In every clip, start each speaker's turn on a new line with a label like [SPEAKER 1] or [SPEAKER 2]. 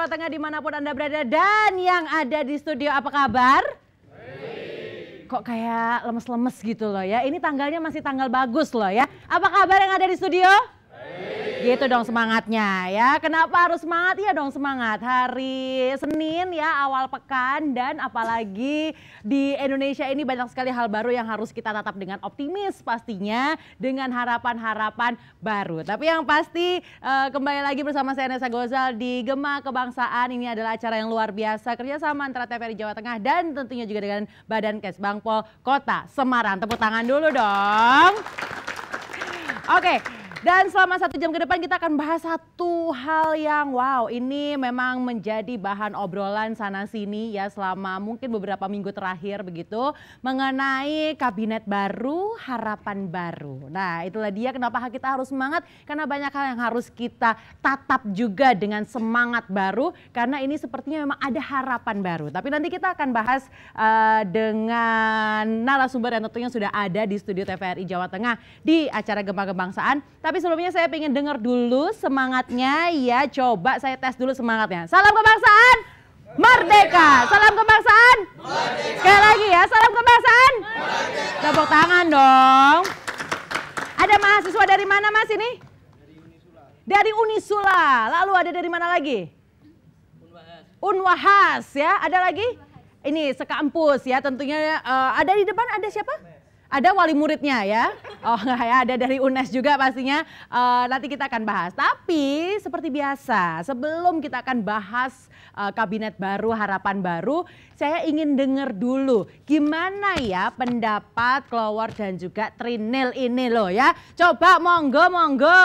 [SPEAKER 1] Jawa Tengah dimanapun Anda berada dan yang ada di studio apa kabar? Hey. Kok kayak lemes-lemes gitu loh ya. Ini tanggalnya masih tanggal bagus loh ya. Apa kabar yang ada di studio? Gitu dong semangatnya ya. Kenapa harus semangat? Ya dong semangat. Hari Senin ya awal pekan dan apalagi di Indonesia ini banyak sekali hal baru yang harus kita tatap dengan optimis pastinya dengan harapan-harapan baru. Tapi yang pasti uh, kembali lagi bersama saya Nesa Gozal di Gema Kebangsaan. Ini adalah acara yang luar biasa kerjasama antara TVRI Jawa Tengah dan tentunya juga dengan Badan Kesbangpol Kota Semarang. Tepuk tangan dulu dong. Oke, okay. Dan selama satu jam ke depan kita akan bahas satu hal yang wow ini memang menjadi bahan obrolan sana sini ya selama mungkin beberapa minggu terakhir begitu mengenai kabinet baru harapan baru. Nah itulah dia kenapa kita harus semangat karena banyak hal yang harus kita tatap juga dengan semangat baru karena ini sepertinya memang ada harapan baru. Tapi nanti kita akan bahas uh, dengan narasumber yang tentunya sudah ada di studio TVRI Jawa Tengah di acara Gempa Kebangsaan. Tapi sebelumnya saya ingin dengar dulu semangatnya ya. Coba saya tes dulu semangatnya. Salam kebangsaan Merdeka. Salam kebangsaan Merdeka. Sekali lagi ya, salam kebangsaan Merdeka. Tepuk tangan dong. Ada mahasiswa dari mana Mas ini? Dari Unisula. Dari Unisula. Lalu ada dari mana lagi? Unwahas. Unwahas ya. Ada lagi? Ini sekampus ya tentunya uh, ada di depan ada siapa? ada wali muridnya ya. Oh enggak ya, ada dari UNES juga pastinya. Uh, nanti kita akan bahas. Tapi seperti biasa, sebelum kita akan bahas uh, kabinet baru, harapan baru, saya ingin dengar dulu gimana ya pendapat Klowor dan juga Trinil ini loh ya. Coba monggo monggo.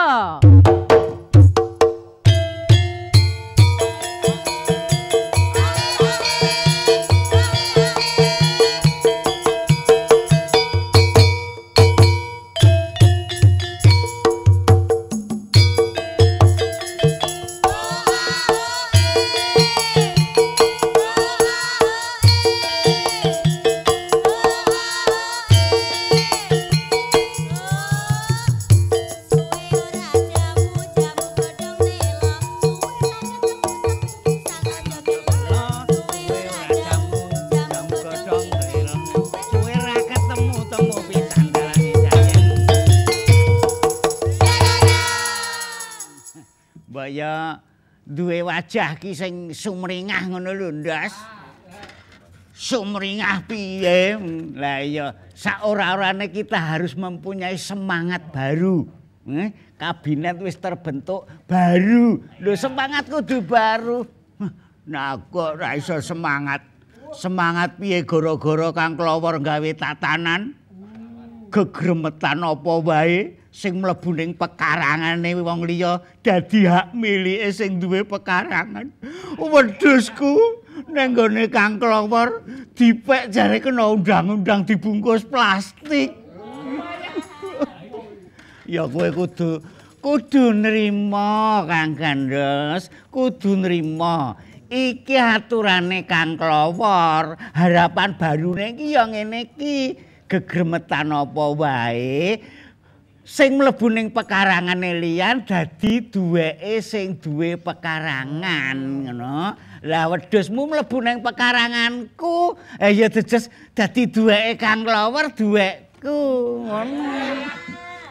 [SPEAKER 2] gajah ki sing sumringah ngono lho ndas sumringah piye lah iya sak ora-orane kita harus mempunyai semangat baru eh, kabinet wis terbentuk baru lho semangat kudu baru nah kok ora iso semangat semangat piye gara-gara kang klawor gawe tatanan gegremetan apa wae sing mlebu ning pekarangane wong liya dadi hak milike sing duwe pekarangan. Wedhusku nang gone Kang Klawer dipek jare kena undang-undang dibungkus plastik. ya kowe kudu kudu nrimo Kang Gandos, kudu nrimo. Iki aturane Kang Klawer, harapan barune iki ya ngene iki, gegremetan opo wae. sing mlebu ning pekarangan Elian dadi duweke sing duwe pekarangan ngono. Lah wedhusmu mlebu ning pekaranganku, eh ya dejes dadi duweke Kang Lawer duwekku
[SPEAKER 3] ngono.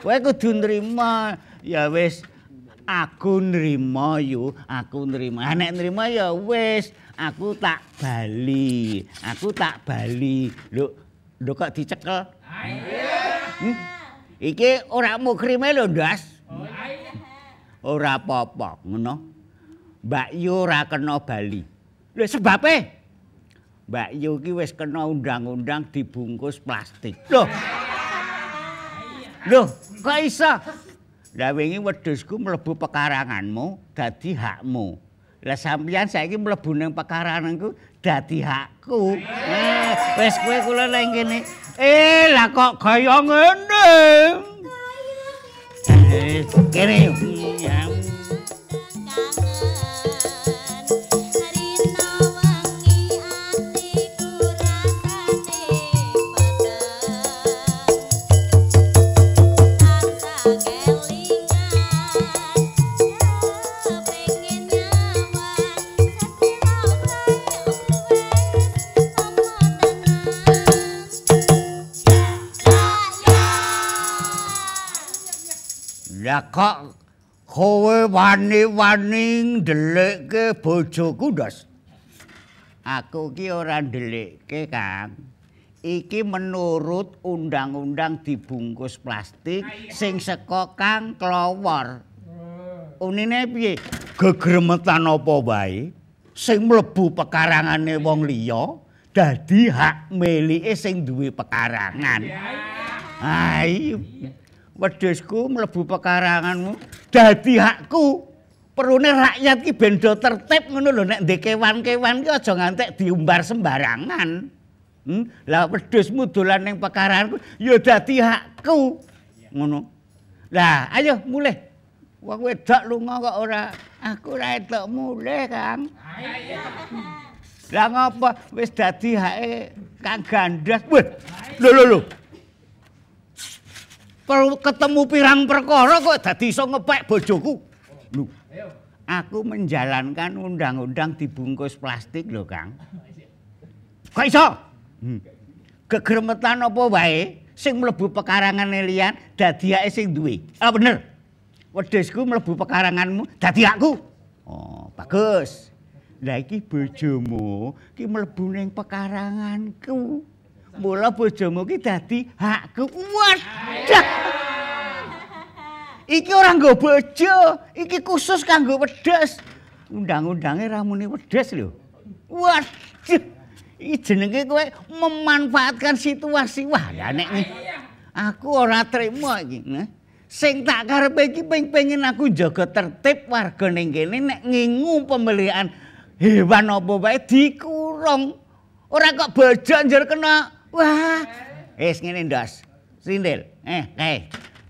[SPEAKER 2] Kowe kudu nrimo. Ya wis aku nrimo yo, aku nrimo. Ah, nek nrimo ya wis aku tak bali. Aku tak bali. Lho, lho kok dicekel? Iki ora mukrime lho, Das. Ora apa-apa, ngono. Mbak ora kena bali. Lho sebab e? Mbak wis kena undang-undang dibungkus plastik. Lho. Lho, kok isa? Lah wingi wedhusku mlebu pekaranganmu dadi hakmu. Lah sampeyan saiki mlebu ning pekaranganku dadi hakku. Eh, wis kowe kula nang kene. ê là có elako koyongin. Kene. Lah kok kowe wani-wani ndelikke bojoku, Dos? Aku ki ora ndelikke, Kang. Iki menurut undang-undang dibungkus plastik sing seko Kang Klawor. Unine piye? Gegremetan apa wae sing mlebu pekarangane wong liya dadi hak milike sing duwe pekarangan. Ha wedhusku mlebu pekaranganmu dadi hakku. Perune rakyat ki ben do tertib ngono lho nek ndek kewan-kewan ki aja ngantek diumbar sembarangan. Hmm? Lah wedhusmu dolan ning pekaranganku ya dadi hakku. Ngono. Lah ayo mulai. Wong wedok lunga kok ora aku ra etok mulih, Kang. Lah ngopo wis dadi hake Kang gandas, Wah. Lho lho per ketemu pirang perkara kok dadi iso ngepek bojoku. Lho. Aku menjalankan undang-undang dibungkus plastik lho, Kang. Kok iso? Hmm. Kegremetan apa wae sing mlebu pekarangan Elian dadi ae sing duwe. Ah bener. Wedhisku mlebu pekaranganmu dadi aku. Oh, bagus. Lah iki bojomu iki mlebu ning pekaranganku. Mula bojomu ki dadi hakku. Wadah. Iki ora nggo bojo, iki khusus kanggo wedhus. Undang-undange ramune wedhus lho. Wadah. Iki jenenge kowe memanfaatkan situasi. Wah, ya nek aku ora terima, iki. Sing tak karepe iki pengen aku jaga tertib warga ning kene nek ngingu pembelian hewan apa wae dikurung. Ora kok bojo njur kena Wah. Wis ngene, Ndos. Sindil. Eh, eh.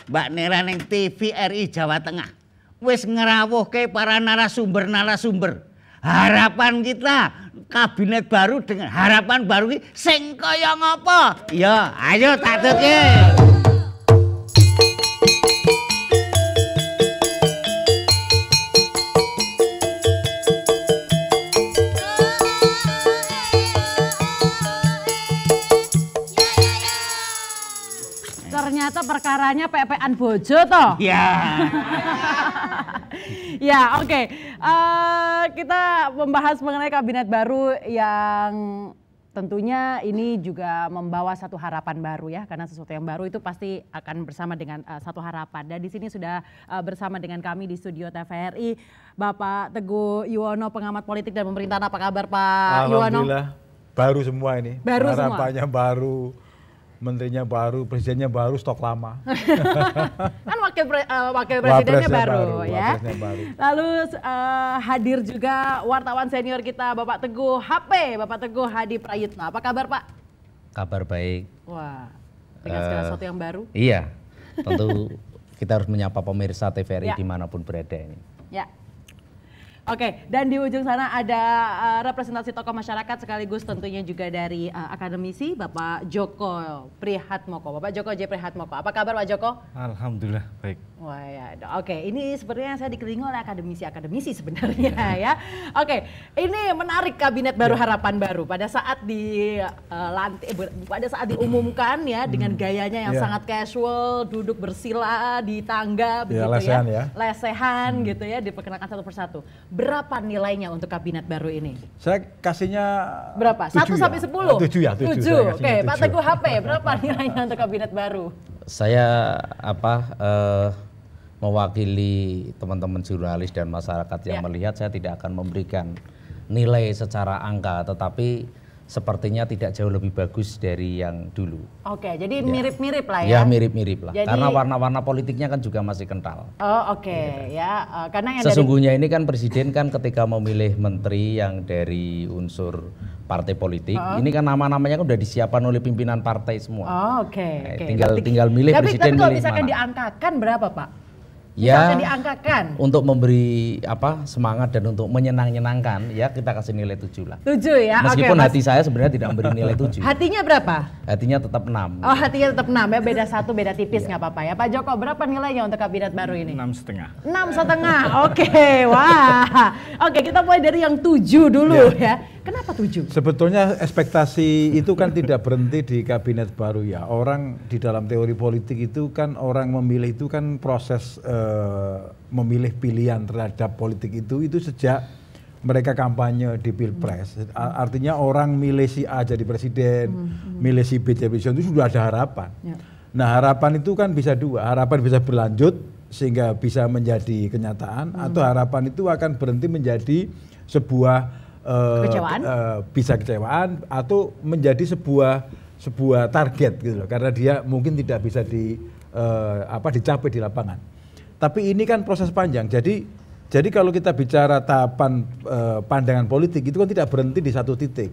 [SPEAKER 2] Mbak Nera ning TV RI Jawa Tengah. Wis ngrawuhke para narasumber-narasumber. Harapan kita kabinet baru dengan harapan baru sing kaya ngapa? Iya, ayo tak tutke.
[SPEAKER 1] perkaranya pepean bojo toh? Iya. ya, oke. Okay. Uh, eh, kita membahas mengenai kabinet baru yang tentunya ini juga membawa satu harapan baru ya karena sesuatu yang baru itu pasti akan bersama dengan uh, satu harapan dan di sini sudah uh, bersama dengan kami di studio TVRI Bapak Teguh Yuwono pengamat politik dan pemerintahan apa kabar Pak Yuwono? Alhamdulillah
[SPEAKER 4] baru semua ini baru harapannya semua. baru menterinya baru, presidennya baru, stok lama.
[SPEAKER 1] kan wakil pre, uh, wakil presidennya baru, baru ya. Baru. Lalu uh, hadir juga wartawan senior kita Bapak Teguh HP, Bapak Teguh Hadi Prayitno. Apa kabar Pak?
[SPEAKER 5] Kabar baik. Wah, dengan uh, sesuatu yang baru. Iya, tentu kita harus menyapa pemirsa TVRI ya. dimanapun berada ini.
[SPEAKER 1] Ya, Oke, dan di ujung sana ada uh, representasi tokoh masyarakat sekaligus tentunya juga dari uh, akademisi Bapak Joko Prihatmoko. Bapak Joko J Prihatmoko. Apa kabar Pak Joko?
[SPEAKER 6] Alhamdulillah baik.
[SPEAKER 1] Wah ya. Oke, ini sebenarnya saya dikelilingi oleh akademisi-akademisi sebenarnya ya. ya. Oke, ini menarik kabinet baru ya. harapan baru pada saat di uh, eh, lantik pada saat diumumkan ya hmm. dengan gayanya yang ya. sangat casual, duduk bersila di tangga begitu iya, ya. Lesehan ya. Lesehan hmm. gitu ya diperkenalkan satu persatu berapa nilainya untuk kabinet baru ini?
[SPEAKER 4] Saya kasihnya
[SPEAKER 1] berapa? ya? sampai sepuluh? Oh,
[SPEAKER 4] tujuh ya, tujuh. Oke, Pak Teguh
[SPEAKER 1] HP berapa nilainya untuk kabinet baru?
[SPEAKER 5] Saya apa uh, mewakili teman-teman jurnalis dan masyarakat yang ya. melihat saya tidak akan memberikan nilai secara angka tetapi sepertinya tidak jauh lebih bagus dari yang dulu.
[SPEAKER 1] Oke, jadi ya. mirip-mirip ya. lah ya. Ya
[SPEAKER 5] mirip-mirip lah. Jadi... Karena warna-warna politiknya kan juga masih kental.
[SPEAKER 1] Oh oke okay. Gitu ya. ya, uh, karena yang sesungguhnya
[SPEAKER 5] dari... ini kan presiden kan ketika memilih menteri yang dari unsur partai politik, oh. ini kan nama-namanya kan udah disiapkan oleh pimpinan partai semua.
[SPEAKER 1] Oh oke. Okay, nah, Tinggal tinggal
[SPEAKER 5] milih tapi, presiden. Tapi kalau misalkan
[SPEAKER 1] mana. berapa pak? ya diangkakan.
[SPEAKER 5] untuk memberi apa semangat dan untuk menyenang-nyenangkan ya kita kasih nilai 7 lah.
[SPEAKER 1] 7 ya. Meskipun okay, hati
[SPEAKER 5] mas... saya sebenarnya tidak memberi nilai 7. Hatinya berapa? Hatinya tetap enam.
[SPEAKER 1] Oh, hatinya tetap enam ya, beda satu beda tipis iya. nggak apa-apa ya. Pak Joko, berapa nilainya untuk kabinet baru ini? Enam setengah. Enam setengah. Oke, okay, wah. Oke, okay, kita mulai dari yang 7 dulu ya. ya.
[SPEAKER 4] Kenapa 7? Sebetulnya ekspektasi itu kan tidak berhenti di kabinet baru ya. Orang di dalam teori politik itu kan orang memilih itu kan proses uh, Eh, memilih pilihan terhadap politik itu itu sejak mereka kampanye di pilpres. Hmm. Artinya orang milih si A jadi presiden, hmm, hmm. milih si B jadi presiden itu sudah ada harapan. Ya. Nah harapan itu kan bisa dua, harapan bisa berlanjut sehingga bisa menjadi kenyataan, hmm. atau harapan itu akan berhenti menjadi sebuah uh, eh, kecewaan? Uh, eh, bisa kecewaan atau menjadi sebuah sebuah target gitu loh, karena dia mungkin tidak bisa di uh, apa dicapai di lapangan. Tapi ini kan proses panjang. Jadi jadi kalau kita bicara tahapan e, pandangan politik itu kan tidak berhenti di satu titik.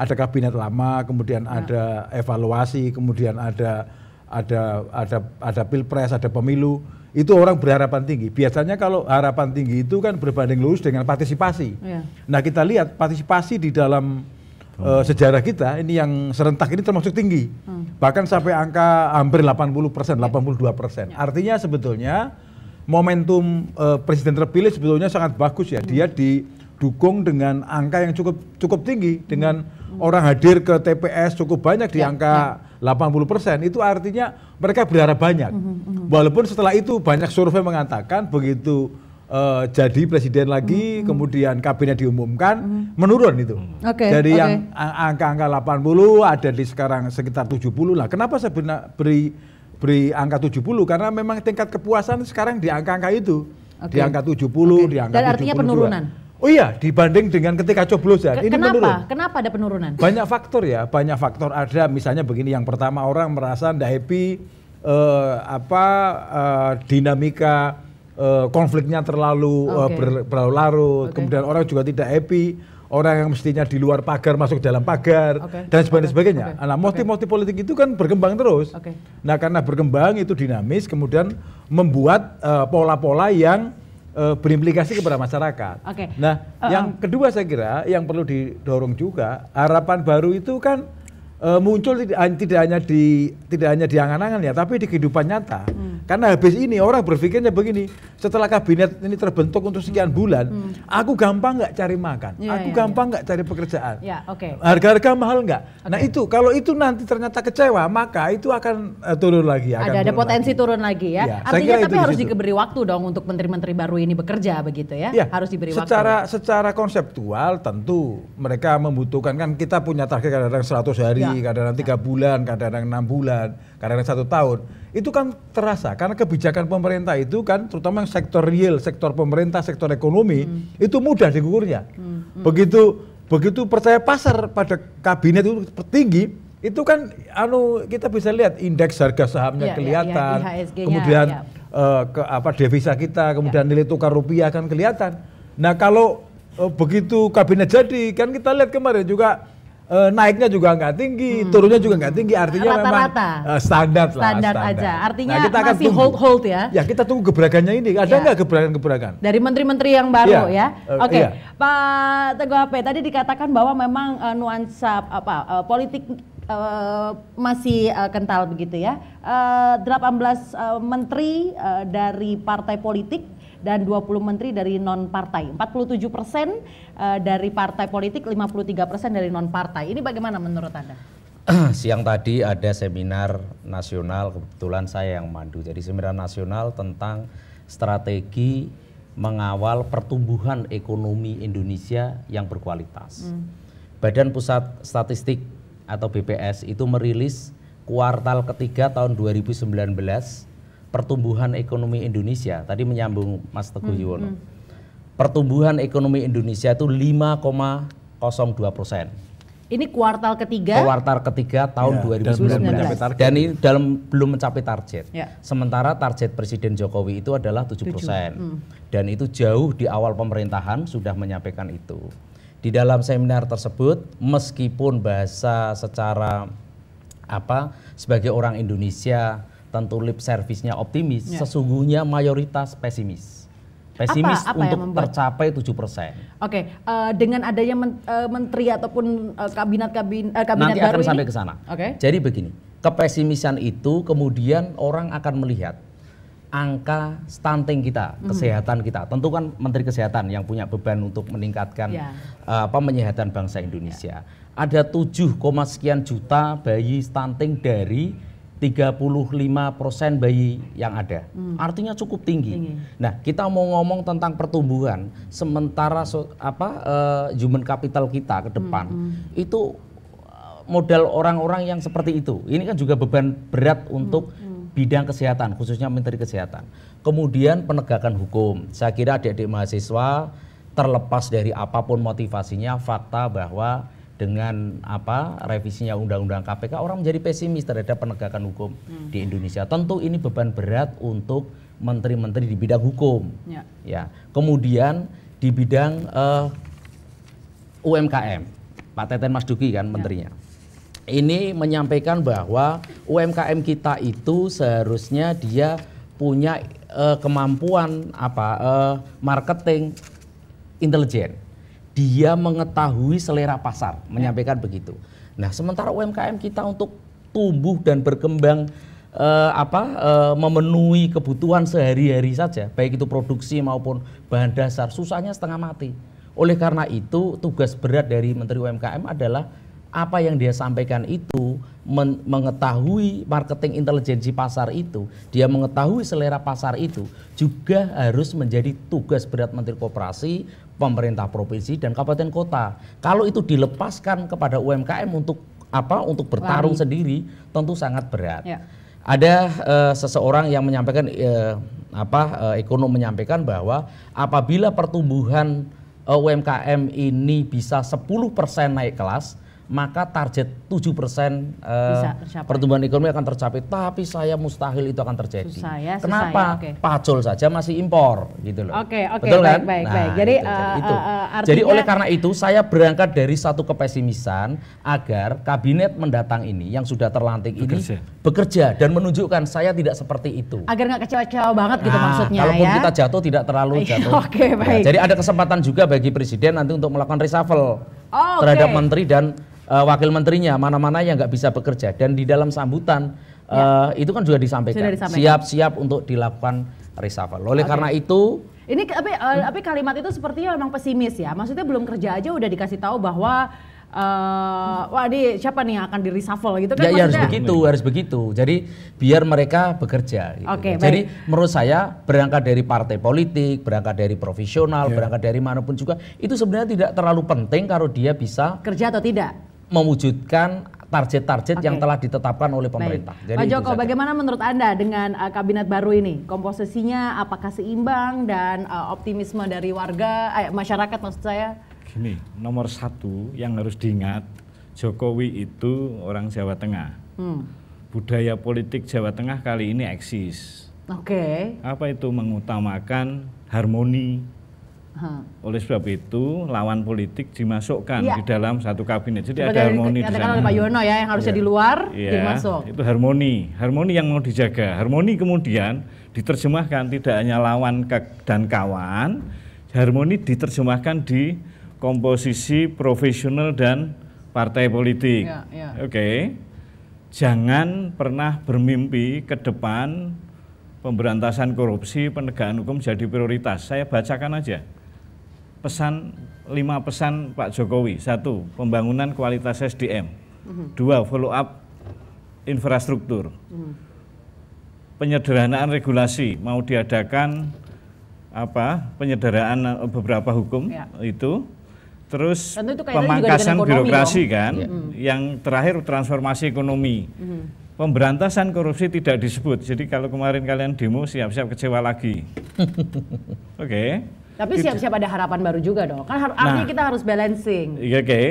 [SPEAKER 4] Ada kabinet lama, kemudian ya. ada evaluasi, kemudian ada ada ada ada pilpres, ada pemilu. Itu orang berharapan tinggi. Biasanya kalau harapan tinggi itu kan berbanding lurus dengan partisipasi. Ya. Nah kita lihat partisipasi di dalam uh, sejarah kita ini yang serentak ini termasuk tinggi. Hmm. Bahkan sampai angka hampir 80 persen, 82 ya. persen. Ya. Artinya sebetulnya momentum uh, presiden terpilih sebetulnya sangat bagus ya. Dia didukung dengan angka yang cukup cukup tinggi dengan orang hadir ke TPS cukup banyak di ya, angka ya. 80%. Itu artinya mereka berharap banyak. Hmm, hmm, hmm. Walaupun setelah itu banyak survei mengatakan begitu uh, jadi presiden lagi, -hmm. kemudian kabinet diumumkan, -hmm. menurun itu.
[SPEAKER 7] Okay, Dari okay. yang
[SPEAKER 4] angka-angka 80 ada di sekarang sekitar 70 lah. Kenapa saya beri beri angka 70 karena memang tingkat kepuasan sekarang di angka-angka itu. Okay. Di angka 70, okay. di angka Dan 72. artinya penurunan. Oh iya, dibanding dengan ketika coblos ya. Ini kenapa? Menurun.
[SPEAKER 1] Kenapa ada penurunan? Banyak
[SPEAKER 4] faktor ya, banyak faktor ada. Misalnya begini, yang pertama orang merasa tidak happy, eh, apa eh, dinamika eh, konfliknya terlalu okay. eh, berlarut. Okay. Kemudian orang juga tidak happy orang yang mestinya di luar pagar masuk dalam pagar okay. dan sebagainya. Okay. Okay. Nah, motif-motif politik itu kan berkembang terus. Okay. Nah, karena berkembang itu dinamis kemudian membuat eh, pola-pola uh, yang uh, berimplikasi kepada masyarakat. Okay. Nah, uh -uh. yang kedua saya kira yang perlu didorong juga harapan baru itu kan Eh, muncul ah, tidak, hanya di tidak hanya di angan-angan ya, tapi di kehidupan nyata. Hmm. Karena habis ini orang berpikirnya begini, setelah kabinet ini terbentuk untuk sekian hmm. bulan, hmm. aku gampang nggak cari makan, ya, aku ya, gampang iya. nggak ya. cari pekerjaan, ya, okay. harga-harga mahal nggak. Okay. Nah itu kalau itu nanti ternyata kecewa, maka itu akan uh, turun lagi. Akan ada turun potensi
[SPEAKER 1] lagi. turun lagi ya. ya Artinya tapi harus di diberi waktu dong untuk menteri-menteri baru ini bekerja begitu ya, ya harus diberi secara, waktu. Secara
[SPEAKER 4] secara konseptual tentu mereka membutuhkan kan kita punya target kadang-kadang 100 hari. Iya. kadang-kadang tiga bulan, kadang-kadang enam bulan, kadang-kadang satu tahun. Itu kan terasa karena kebijakan pemerintah itu kan terutama yang sektor real, sektor pemerintah, sektor ekonomi hmm. itu mudah digugurnya. Hmm. Hmm. Begitu begitu percaya pasar pada kabinet itu tinggi, itu kan anu kita bisa lihat indeks harga sahamnya ya, kelihatan, ya, ya, kemudian ya. Uh, ke apa devisa kita, kemudian ya. nilai tukar rupiah kan kelihatan. Nah, kalau uh, begitu kabinet jadi kan kita lihat kemarin juga Uh, naiknya juga nggak tinggi, hmm. turunnya juga nggak tinggi, artinya Rata -rata. memang uh, eh, standar, standar lah. Standar aja,
[SPEAKER 1] artinya nah, kita akan masih hold hold ya. Ya
[SPEAKER 4] kita tunggu gebrakannya ini, ada ya. nggak ya. gebrakan-gebrakan?
[SPEAKER 1] Dari menteri-menteri yang baru iya. ya. ya? Oke, okay. iya. Pak Teguh Ape, tadi dikatakan bahwa memang uh, nuansa apa uh, politik uh, masih uh, kental begitu ya. Uh, 18 uh, menteri uh, dari partai politik dan 20 menteri dari non partai. 47 persen eh, dari partai politik, 53 persen dari non partai. Ini bagaimana menurut anda?
[SPEAKER 5] Siang tadi ada seminar nasional, kebetulan saya yang mandu. Jadi seminar nasional tentang strategi mengawal pertumbuhan ekonomi Indonesia yang berkualitas. Hmm. Badan Pusat Statistik atau BPS itu merilis kuartal ketiga tahun 2019 pertumbuhan ekonomi Indonesia tadi menyambung Mas Teguh hmm, Yuwono. Hmm. Pertumbuhan ekonomi Indonesia itu 5,02 persen.
[SPEAKER 1] Ini kuartal ketiga.
[SPEAKER 5] Kuartal ketiga tahun ya, 2019. Dan, dan ini dalam belum mencapai target. Ya. Sementara target Presiden Jokowi itu adalah 7 persen. Hmm. Dan itu jauh di awal pemerintahan sudah menyampaikan itu. Di dalam seminar tersebut, meskipun bahasa secara apa sebagai orang Indonesia tentu lip service-nya optimis, ya. sesungguhnya mayoritas pesimis. Pesimis apa, apa untuk tercapai 7 persen.
[SPEAKER 1] Oke, okay. uh, eh, dengan adanya men uh, menteri ataupun kabinet eh, kabinet uh, kabinet Nanti akan sampai ke
[SPEAKER 5] sana. Oke. Okay. Jadi begini, kepesimisan itu kemudian orang akan melihat angka stunting kita, mhm. kesehatan kita. Tentu kan Menteri Kesehatan yang punya beban untuk meningkatkan yeah. Ya. uh, apa penyehatan bangsa Indonesia. Yeah. Ada 7, sekian juta bayi stunting dari 35% bayi yang ada. Hmm. Artinya cukup tinggi. tinggi. Nah, kita mau ngomong tentang pertumbuhan sementara so, apa uh, human capital kita ke depan hmm. hmm. itu eh, modal orang-orang yang seperti itu. Ini kan juga beban berat untuk hmm, hmm. bidang kesehatan khususnya menteri kesehatan. Kemudian penegakan hukum. Saya kira adik-adik mahasiswa terlepas dari apapun motivasinya fakta bahwa dengan apa revisinya undang-undang KPK orang menjadi pesimis terhadap penegakan hukum hmm. di Indonesia. Tentu ini beban berat untuk menteri-menteri di bidang hukum. Ya. ya. Kemudian di bidang uh, eh, UMKM, Pak Teten Mas Duki kan ya. menterinya. Ini menyampaikan bahwa UMKM kita itu seharusnya dia punya uh, kemampuan apa uh, marketing intelijen dia mengetahui selera pasar, ya. menyampaikan begitu. Nah, sementara UMKM kita untuk tumbuh dan berkembang eh, apa eh, memenuhi kebutuhan sehari-hari saja, baik itu produksi maupun bahan dasar, susahnya setengah mati. Oleh karena itu, tugas berat dari Menteri UMKM adalah apa yang dia sampaikan itu men mengetahui marketing intelijensi pasar itu, dia mengetahui selera pasar itu juga harus menjadi tugas berat Menteri Koperasi, pemerintah provinsi dan kabupaten kota. Kalau itu dilepaskan kepada UMKM untuk apa untuk bertarung Lari. sendiri tentu sangat berat. Ya. Ada uh, seseorang yang menyampaikan uh, apa uh, ekonom menyampaikan bahwa apabila pertumbuhan uh, UMKM ini bisa 10% naik kelas, maka target 7% persen eh, pertumbuhan ekonomi akan tercapai. Tapi saya mustahil itu akan terjadi. Susah
[SPEAKER 1] ya, Kenapa? Susah ya, okay.
[SPEAKER 5] Pacul saja masih impor gitu loh.
[SPEAKER 1] Oke, okay, oke, okay, Betul baik, kan? baik, nah, baik. Jadi, gitu. eh, itu, uh, eh, Uh, uh, artinya... jadi oleh karena
[SPEAKER 5] itu saya berangkat dari satu kepesimisan agar kabinet mendatang ini yang sudah terlantik bekerja. ini bekerja dan menunjukkan saya tidak seperti itu.
[SPEAKER 1] Agar nggak kecewa-kecewa banget gitu nah, gitu maksudnya. Kalaupun ya? kita
[SPEAKER 5] jatuh tidak terlalu iya, jatuh. oke, okay, ya, baik. Nah, jadi ada kesempatan juga bagi presiden nanti untuk melakukan reshuffle oh,
[SPEAKER 1] okay. terhadap menteri
[SPEAKER 5] dan uh, wakil menterinya mana-mana yang nggak bisa bekerja dan di dalam sambutan ya. uh, itu kan juga disampaikan siap-siap untuk dilakukan reshuffle. Oleh okay. karena itu
[SPEAKER 1] ini tapi, uh, tapi kalimat itu sepertinya memang pesimis ya. Maksudnya belum kerja aja udah dikasih tahu bahwa uh, wah di siapa nih yang akan di reshuffle gitu kan? Ya, ya harus begitu, iya.
[SPEAKER 5] harus begitu. Jadi biar mereka bekerja. Gitu. Okay, Jadi baik. menurut saya berangkat dari partai politik, berangkat dari profesional, yeah. berangkat dari manapun juga itu sebenarnya tidak terlalu penting kalau dia bisa kerja atau tidak mewujudkan target-target okay. yang telah ditetapkan oleh pemerintah. Baik. Jadi Pak Joko,
[SPEAKER 1] bagaimana menurut Anda dengan uh, kabinet baru ini? Komposisinya apakah seimbang dan uh, optimisme dari warga, eh, masyarakat maksud saya?
[SPEAKER 6] Gini, nomor satu yang harus diingat, Jokowi itu orang Jawa Tengah. Hmm. Budaya politik Jawa Tengah kali ini eksis.
[SPEAKER 2] Oke.
[SPEAKER 6] Okay. Apa itu mengutamakan harmoni, oleh sebab itu lawan politik dimasukkan ya. di dalam satu kabinet. Jadi Seperti ada harmoni di sana. Pak Yono
[SPEAKER 1] ya yang harusnya ya. di luar ya. dimasuk.
[SPEAKER 6] Itu harmoni, harmoni yang mau dijaga. Harmoni kemudian diterjemahkan tidak hanya lawan dan kawan, harmoni diterjemahkan di komposisi profesional dan partai politik. Ya, ya. Oke. Jangan pernah bermimpi ke depan pemberantasan korupsi, penegakan hukum jadi prioritas. Saya bacakan aja pesan lima pesan Pak Jokowi. Satu, pembangunan kualitas SDM. Mhm. Dua, follow up infrastruktur. Mhm. Penyederhanaan regulasi mau diadakan apa? Penyederhanaan beberapa hukum ya. itu. Terus itu pemangkasan birokrasi dong. kan, ya. yang terakhir transformasi ekonomi. ya. Pemberantasan korupsi tidak disebut. Jadi kalau kemarin kalian demo siap-siap kecewa lagi. Oke. Okay. Tapi gitu. siap-siap
[SPEAKER 1] ada harapan baru juga dong. Kan har- nah, artinya kita harus balancing.
[SPEAKER 6] Iya, oke. Okay.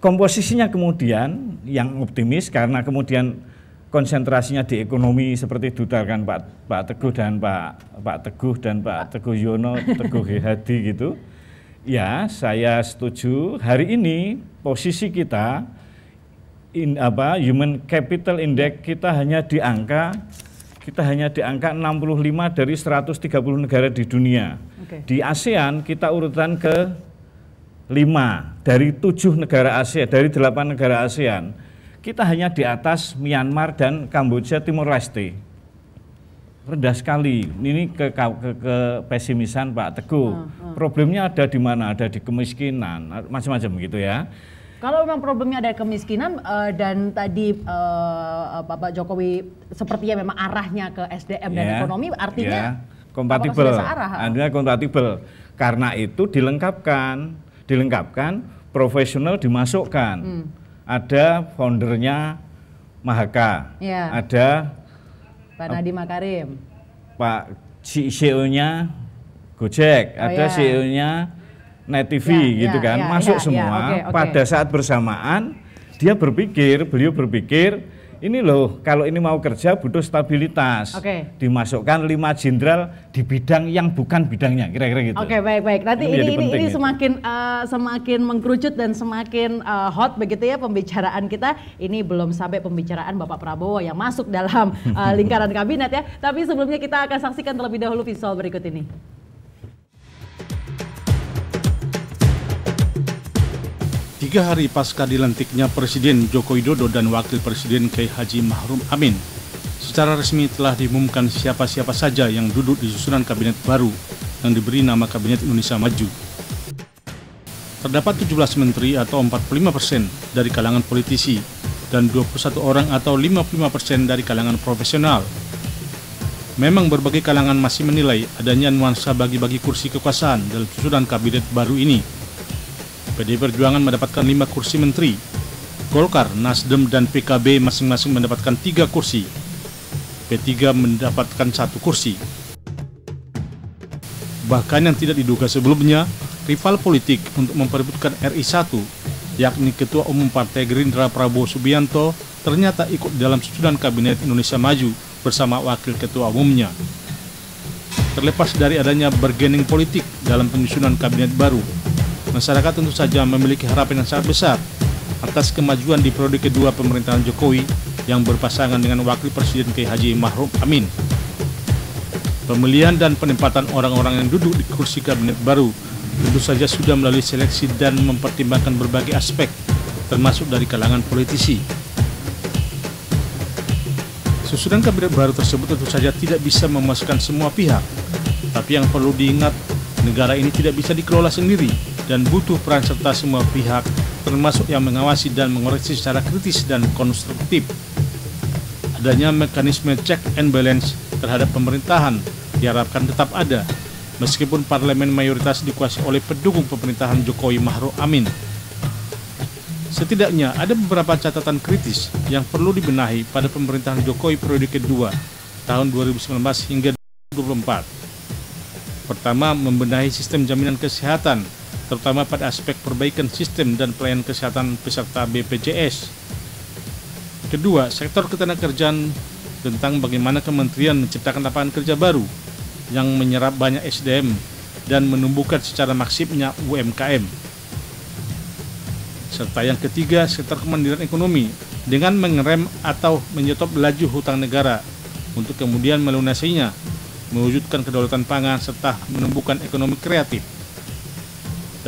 [SPEAKER 6] Komposisinya kemudian yang optimis karena kemudian konsentrasinya di ekonomi seperti kan Pak Pak Teguh dan Pak Pak Teguh dan Pak Teguh Yono, Teguh Hadi gitu. Ya, saya setuju. Hari ini posisi kita in apa human capital index kita hanya di angka kita hanya di angka 65 dari 130 negara di dunia. Okay. Di ASEAN kita urutan ke 5 dari 7 negara ASEAN, dari 8 negara ASEAN. Kita hanya di atas Myanmar dan Kamboja Timur Leste. Rendah sekali. Ini ke, ke, ke pesimisan Pak Teguh. Uh, uh. Problemnya ada di mana? Ada di kemiskinan, macam-macam gitu ya.
[SPEAKER 1] Kalau memang problemnya ada kemiskinan uh, dan tadi uh, Bapak Jokowi sepertinya memang arahnya ke SDM yeah. dan iya, ekonomi artinya yeah.
[SPEAKER 6] Iya. kompatibel. Artinya kompatibel. Karena itu dilengkapkan, dilengkapkan profesional dimasukkan. Hmm. Ada foundernya Mahaka. Yeah. Ada
[SPEAKER 1] Pak Nadi Makarim.
[SPEAKER 6] Pak CEO-nya Gojek, oh, ada yeah. CEO-nya net TV ya, ya, gitu kan, ya, kan, ya, masuk ya, semua. Ya, okay, okay. Pada saat bersamaan dia berpikir, beliau berpikir, ini loh kalau ini mau kerja butuh stabilitas. Okay. Dimasukkan lima jenderal di bidang yang bukan bidangnya, kira-kira gitu. Oke, okay, baik baik. Nanti ini ini, ini, ini
[SPEAKER 1] semakin uh, semakin mengkerucut dan semakin uh, hot begitu ya pembicaraan kita. Ini belum sampai pembicaraan Bapak Prabowo yang masuk dalam uh, lingkaran kabinet ya. Tapi sebelumnya kita akan saksikan terlebih dahulu visual berikut ini.
[SPEAKER 8] Tiga hari pasca dilantiknya Presiden Joko Widodo dan Wakil Presiden K. Haji Mahrum Amin, secara resmi telah diumumkan siapa-siapa saja yang duduk di susunan kabinet baru yang diberi nama Kabinet Indonesia Maju. Terdapat 17 menteri atau 45 persen dari kalangan politisi dan 21 orang atau 55 persen dari kalangan profesional. Memang berbagai kalangan masih menilai adanya nuansa bagi-bagi kursi kekuasaan dalam susunan kabinet baru ini, PD Perjuangan mendapatkan 5 kursi menteri. Golkar, Nasdem, dan PKB masing-masing mendapatkan 3 kursi. P3 mendapatkan satu kursi. Bahkan yang tidak diduga sebelumnya, rival politik untuk memperebutkan RI1, yakni Ketua Umum Partai Gerindra Prabowo Subianto, ternyata ikut dalam susunan Kabinet Indonesia Maju bersama Wakil Ketua Umumnya terlepas dari adanya bergening politik dalam penyusunan kabinet baru. Masyarakat tentu saja memiliki harapan yang sangat besar atas kemajuan di periode kedua pemerintahan Jokowi yang berpasangan dengan Wakil Presiden K.H. Haji Amin. Pemilihan dan penempatan orang-orang yang duduk di kursi kabinet baru tentu saja sudah melalui seleksi dan mempertimbangkan berbagai aspek, termasuk dari kalangan politisi. Susunan kabinet baru tersebut tentu saja tidak bisa memasukkan semua pihak, tapi yang perlu diingat, negara ini tidak bisa dikelola sendiri, dan butuh peran serta semua pihak termasuk yang mengawasi dan mengoreksi secara kritis dan konstruktif. Adanya mekanisme check and balance terhadap pemerintahan diharapkan tetap ada, meskipun parlemen mayoritas dikuasai oleh pendukung pemerintahan Jokowi Mahru Amin. Setidaknya ada beberapa catatan kritis yang perlu dibenahi pada pemerintahan Jokowi periode kedua tahun 2019 hingga 2024. Pertama, membenahi sistem jaminan kesehatan terutama pada aspek perbaikan sistem dan pelayanan kesehatan peserta BPJS. Kedua, sektor ketenagakerjaan tentang bagaimana kementerian menciptakan lapangan kerja baru yang menyerap banyak SDM dan menumbuhkan secara maksimnya UMKM. Serta yang ketiga, sektor kemandirian ekonomi dengan mengerem atau menyetop laju hutang negara untuk kemudian melunasinya, mewujudkan kedaulatan pangan serta menumbuhkan ekonomi kreatif.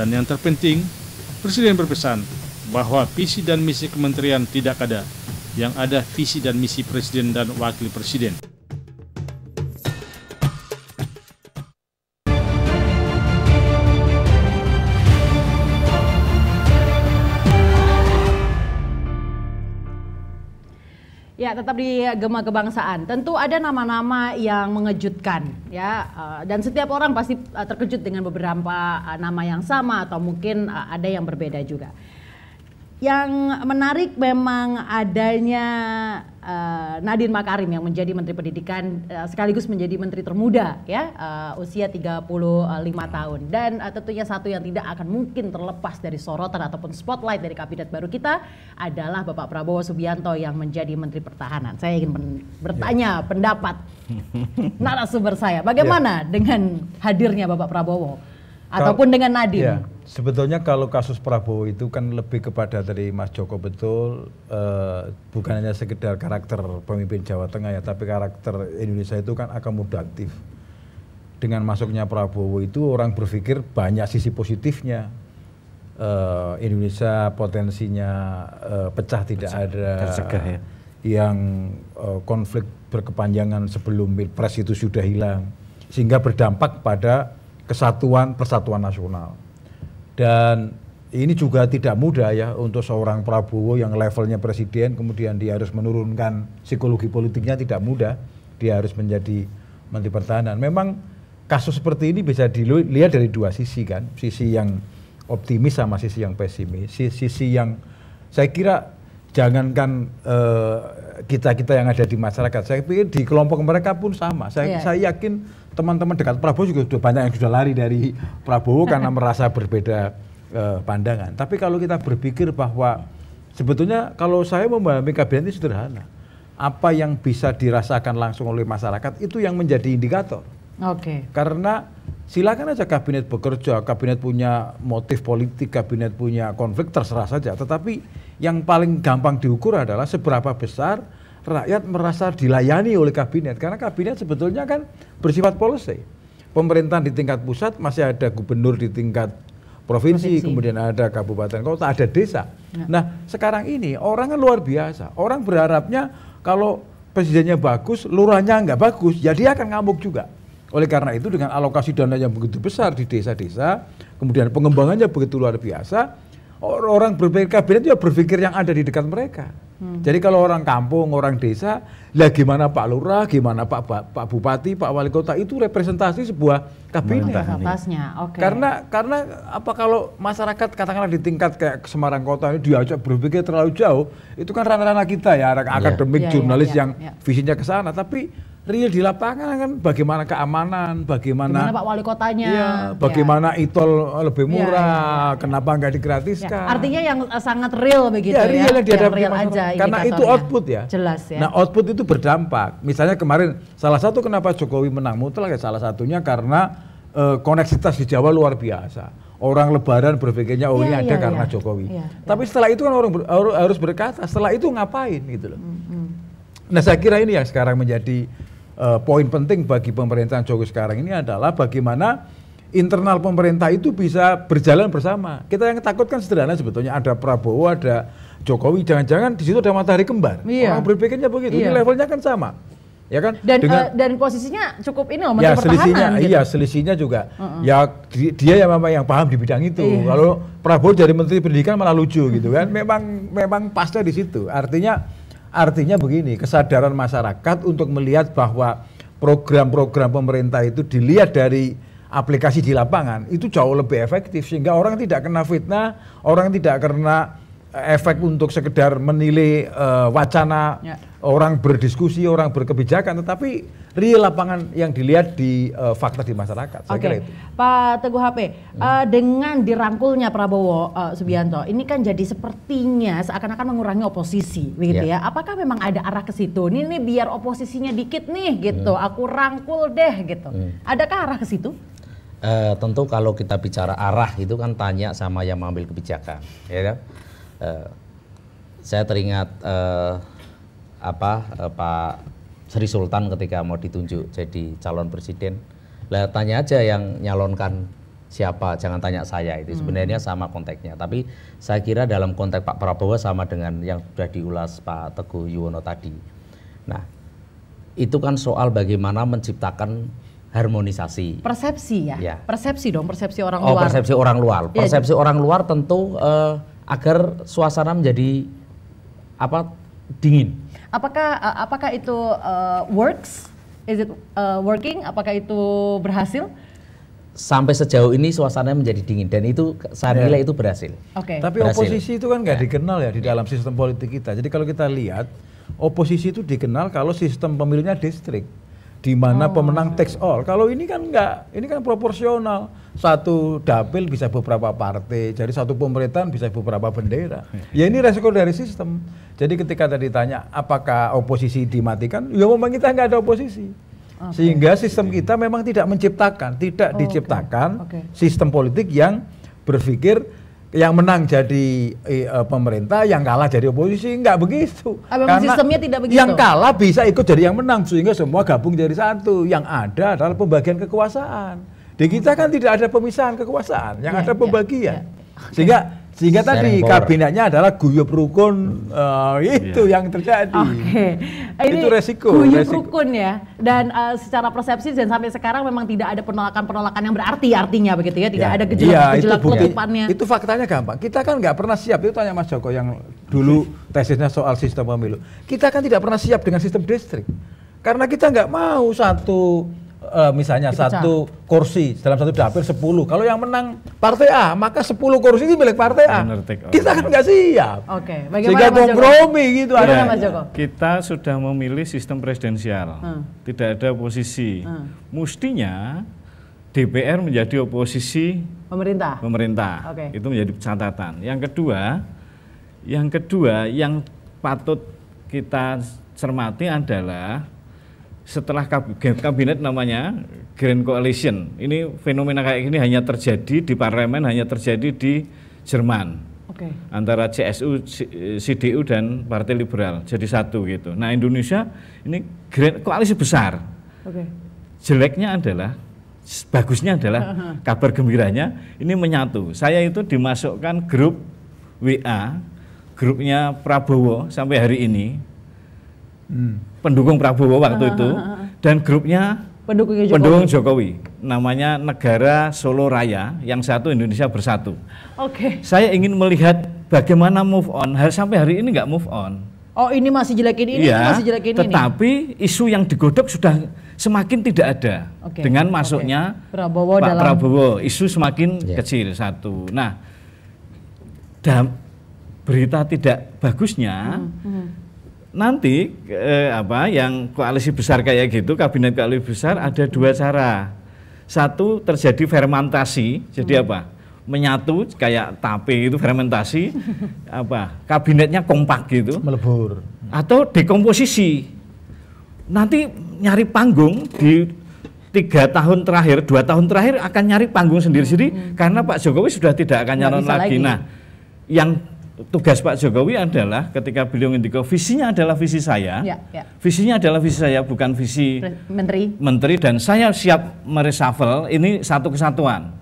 [SPEAKER 8] Dan yang terpenting, Presiden berpesan bahwa visi dan misi kementerian tidak ada, yang ada visi dan misi Presiden dan Wakil Presiden.
[SPEAKER 1] tetap di Gema Kebangsaan. Tentu ada nama-nama yang mengejutkan ya eh, dan setiap orang pasti eh, terkejut dengan beberapa eh, nama yang sama atau mungkin ada yang berbeda juga. Yang menarik memang adanya uh, eh, Nadiem Makarim yang menjadi Menteri Pendidikan uh, sekaligus menjadi Menteri termuda ya uh, usia 35 tahun dan uh, tentunya satu yang tidak akan mungkin terlepas dari sorotan ataupun spotlight dari kabinet baru kita adalah Bapak Prabowo Subianto yang menjadi Menteri Pertahanan. Saya ingin bertanya yeah. pendapat narasumber saya. Bagaimana yeah. dengan hadirnya Bapak Prabowo? ataupun dengan Nadiem. Ya,
[SPEAKER 4] sebetulnya kalau kasus Prabowo itu kan lebih kepada dari Mas Joko betul uh, bukan hanya sekedar karakter pemimpin Jawa Tengah ya, tapi karakter Indonesia itu kan akomodatif. Dengan masuknya Prabowo itu orang berpikir banyak sisi positifnya. Uh, Indonesia potensinya uh, pecah tidak pecah, ada. Tercegah ya. Yang uh, konflik berkepanjangan sebelum pilpres itu sudah hilang, sehingga berdampak pada kesatuan persatuan nasional. Dan ini juga tidak mudah ya untuk seorang Prabowo yang levelnya presiden kemudian dia harus menurunkan psikologi politiknya tidak mudah. Dia harus menjadi menteri pertahanan. Memang kasus seperti ini bisa dilihat dari dua sisi kan, sisi yang optimis sama sisi yang pesimis, sisi yang saya kira jangankan eh, kita-kita uh, yang ada di masyarakat, saya pikir di kelompok mereka pun sama. Saya yeah. saya yakin teman-teman dekat Prabowo juga sudah banyak yang sudah lari dari Prabowo karena merasa berbeda eh, pandangan. Tapi kalau kita berpikir bahwa sebetulnya kalau saya memahami kabinet itu sederhana. Apa yang bisa dirasakan langsung oleh masyarakat itu yang menjadi indikator. Oke. Okay. Karena silakan aja kabinet bekerja, kabinet punya motif politik, kabinet punya konflik terserah saja. Tetapi yang paling gampang diukur adalah seberapa besar rakyat merasa dilayani oleh kabinet karena kabinet sebetulnya kan bersifat policy. Pemerintahan di tingkat pusat masih ada gubernur di tingkat provinsi, provinsi. kemudian ada kabupaten kota, ada desa. Ya. Nah, sekarang ini orang kan luar biasa. Orang berharapnya kalau presidennya bagus, lurahnya nggak bagus, ya akan ngamuk juga. Oleh karena itu dengan alokasi dana yang begitu besar di desa-desa, kemudian pengembangannya begitu luar biasa, orang berpikir kabinet juga berpikir yang ada di dekat mereka. Hmm. Jadi kalau orang kampung, orang desa, lah gimana Pak Lurah, gimana Pak, Pak Pak Bupati, Pak Wali Kota itu representasi sebuah kabinet. Atasnya,
[SPEAKER 1] oke. Okay. Karena
[SPEAKER 4] karena apa kalau masyarakat katakanlah di tingkat kayak Semarang Kota ini diajak berpikir terlalu jauh, itu kan ranah-ranah kita ya, yeah. akademik, yeah, iya, jurnalis yeah, yeah, yang yeah. visinya ke sana, tapi real di lapangan kan bagaimana keamanan, bagaimana bagaimana
[SPEAKER 1] Pak Wali Kotanya, ya, bagaimana
[SPEAKER 4] ya. itol eh, lebih iya, murah, ya, ya, ya. kenapa nggak digratiskan? Ya,
[SPEAKER 1] artinya yang eh, sangat real begitu ya, real ya, yang dihadapi yang real aja karena itu output
[SPEAKER 4] ya. Jelas ya. Nah output itu berdampak. Misalnya kemarin salah satu kenapa Jokowi menang mutlak ya salah satunya karena e, koneksitas di Jawa luar biasa. Orang Lebaran berpikirnya oh ini ya, ada ya, karena iya. Jokowi. Iya, iya. Tapi setelah itu kan orang ber, harus berkata setelah itu ngapain gitu loh. Hmm, hmm. Nah saya kira ini yang sekarang menjadi e, poin penting bagi pemerintahan Jokowi sekarang ini adalah bagaimana internal pemerintah itu bisa berjalan bersama. Kita yang takut kan sederhana sebetulnya ada Prabowo, ada Jokowi jangan-jangan di situ ada matahari kembar. Iya. Orang berpikirnya begitu. Iya. Ini levelnya kan sama. Ya kan? Dan Dengan, uh,
[SPEAKER 1] dan posisinya cukup ini loh menteri ya, selisihnya, kan, iya, gitu. Iya,
[SPEAKER 4] selisihnya juga. Uh -uh. Ya dia yang memang yang paham di bidang itu. Iya. Kalau Prabowo jadi menteri pendidikan malah lucu gitu kan. Memang memang pasnya di situ. Artinya artinya begini, kesadaran masyarakat untuk melihat bahwa program-program pemerintah itu dilihat dari aplikasi di lapangan itu jauh lebih efektif sehingga orang tidak kena fitnah, orang tidak kena efek untuk sekedar menilai uh, wacana ya. orang berdiskusi, orang berkebijakan, tetapi real lapangan yang dilihat di uh, fakta di masyarakat. Saya okay. kira itu.
[SPEAKER 1] Pak Teguh HP, eh, hmm. uh, dengan dirangkulnya Prabowo uh, Subianto, hmm. ini kan jadi sepertinya seakan-akan mengurangi oposisi, begitu ya. ya. Apakah memang ada arah ke situ? Ini nih biar oposisinya dikit nih, gitu. Hmm. Aku rangkul deh, gitu. Hmm. Adakah arah ke situ?
[SPEAKER 5] Uh, tentu kalau kita bicara arah itu kan tanya sama yang mengambil kebijakan, ya. Kan? Eh, saya teringat uh, apa uh, Pak Sri Sultan ketika mau ditunjuk jadi calon presiden. Lah tanya aja yang nyalonkan siapa, jangan tanya saya itu hmm. sebenarnya sama konteksnya. Tapi saya kira dalam konteks Pak Prabowo sama dengan yang sudah diulas Pak Teguh Yuwono tadi. Nah, itu kan soal bagaimana menciptakan harmonisasi.
[SPEAKER 1] Persepsi ya? ya. Persepsi dong, persepsi orang oh, luar. Oh, persepsi
[SPEAKER 5] orang luar. Iya, persepsi ya. orang luar tentu uh, agar suasana menjadi apa dingin.
[SPEAKER 1] Apakah eh, apakah itu uh, works? Is it uh, working? Apakah itu berhasil?
[SPEAKER 5] Sampai sejauh ini suasananya menjadi dingin dan itu saya yeah. itu berhasil. Oke. Okay. Tapi berhasil. oposisi
[SPEAKER 4] itu kan nggak yeah. dikenal ya di ya. dalam sistem politik kita. Jadi kalau kita lihat oposisi itu dikenal kalau sistem pemilunya distrik di mana oh. pemenang takes all. Kalau ini kan enggak, ini kan proporsional satu dapil bisa beberapa partai, jadi satu pemerintahan bisa beberapa bendera. Iya. Ya ini resiko dari sistem. Jadi ketika tadi tanya apakah oposisi dimatikan, ya memang kita nggak ada oposisi. Okay. Sehingga sistem kita memang tidak menciptakan, tidak oh, diciptakan okay. Okay. sistem politik yang berpikir yang menang jadi e, pemerintah, yang kalah jadi oposisi, enggak begitu. Apa Karena sistemnya tidak begitu. Yang kalah bisa ikut jadi yang menang, sehingga semua gabung jadi satu. Yang ada adalah pembagian kekuasaan di kita kan tidak ada pemisahan kekuasaan, yang ya, ada iya, pembagian. Ya, ya. Sehingga sehingga Sharing tadi power. kabinetnya adalah guyub rukun uh, itu ya. yang terjadi. Oke, okay. itu resiko. Guyub rukun
[SPEAKER 1] ya. Dan uh, secara persepsi dan sampai sekarang memang tidak ada penolakan-penolakan yang berarti artinya begitu ya, tidak ya. ada gejolak-gejolak yeah, iya,
[SPEAKER 4] Itu faktanya gampang. Kita kan nggak pernah siap. Itu tanya Mas Joko yang dulu tesisnya soal sistem pemilu. Kita kan tidak pernah siap dengan sistem distrik karena kita nggak mau satu uh, misalnya Dipecah. satu kursi dalam satu dapil sepuluh, Kalau yang menang partai A, maka sepuluh kursi ini milik partai A. kita kan nggak siap.
[SPEAKER 1] Oke, okay. bagaimana Sehingga
[SPEAKER 6] Mas kompromi Joko? gitu. ya, Mas Joko? Kita sudah memilih sistem presidensial. Hmm. Tidak ada oposisi. Hmm. Mustinya DPR menjadi oposisi pemerintah. Pemerintah. Okay. Itu menjadi catatan. Yang kedua, yang kedua yang patut kita cermati adalah setelah kabinet namanya Grand Coalition. Ini fenomena kayak gini hanya terjadi di parlemen, hanya terjadi di Jerman. Okay. Antara CSU, CDU dan Partai Liberal jadi satu gitu. Nah, Indonesia ini grand, koalisi besar. Okay. Jeleknya adalah bagusnya adalah kabar gembiranya ini menyatu. Saya itu dimasukkan grup WA, grupnya Prabowo sampai hari ini. Hmm pendukung Prabowo waktu itu dan grupnya
[SPEAKER 1] pendukung Jokowi. pendukung
[SPEAKER 6] Jokowi namanya Negara Solo Raya yang satu Indonesia Bersatu. Oke. Okay. Saya ingin melihat bagaimana move on hari sampai hari ini nggak move on.
[SPEAKER 1] Oh ini masih jelek ini, ya, ini iya, masih jelekin tetapi ini. Tetapi
[SPEAKER 6] isu yang digodok sudah semakin tidak ada okay. dengan masuknya okay.
[SPEAKER 7] Prabowo Pak dalam... Prabowo
[SPEAKER 6] isu semakin yeah. kecil satu. Nah, dan berita tidak bagusnya. Hmm. Hmm nanti eh, apa yang koalisi besar kayak gitu kabinet koalisi besar ada dua cara satu terjadi fermentasi jadi hmm. apa menyatu kayak tape itu fermentasi apa kabinetnya kompak gitu melebur atau dekomposisi nanti nyari panggung di tiga tahun terakhir dua tahun terakhir akan nyari panggung sendiri-sendiri hmm. karena Pak Jokowi sudah tidak akan nyalon lagi. lagi nah yang tugas Pak Jokowi adalah ketika beliau ngendiko visinya adalah visi saya, ya, ya. visinya adalah visi saya bukan visi menteri. Menteri dan saya siap meresafel ini satu kesatuan.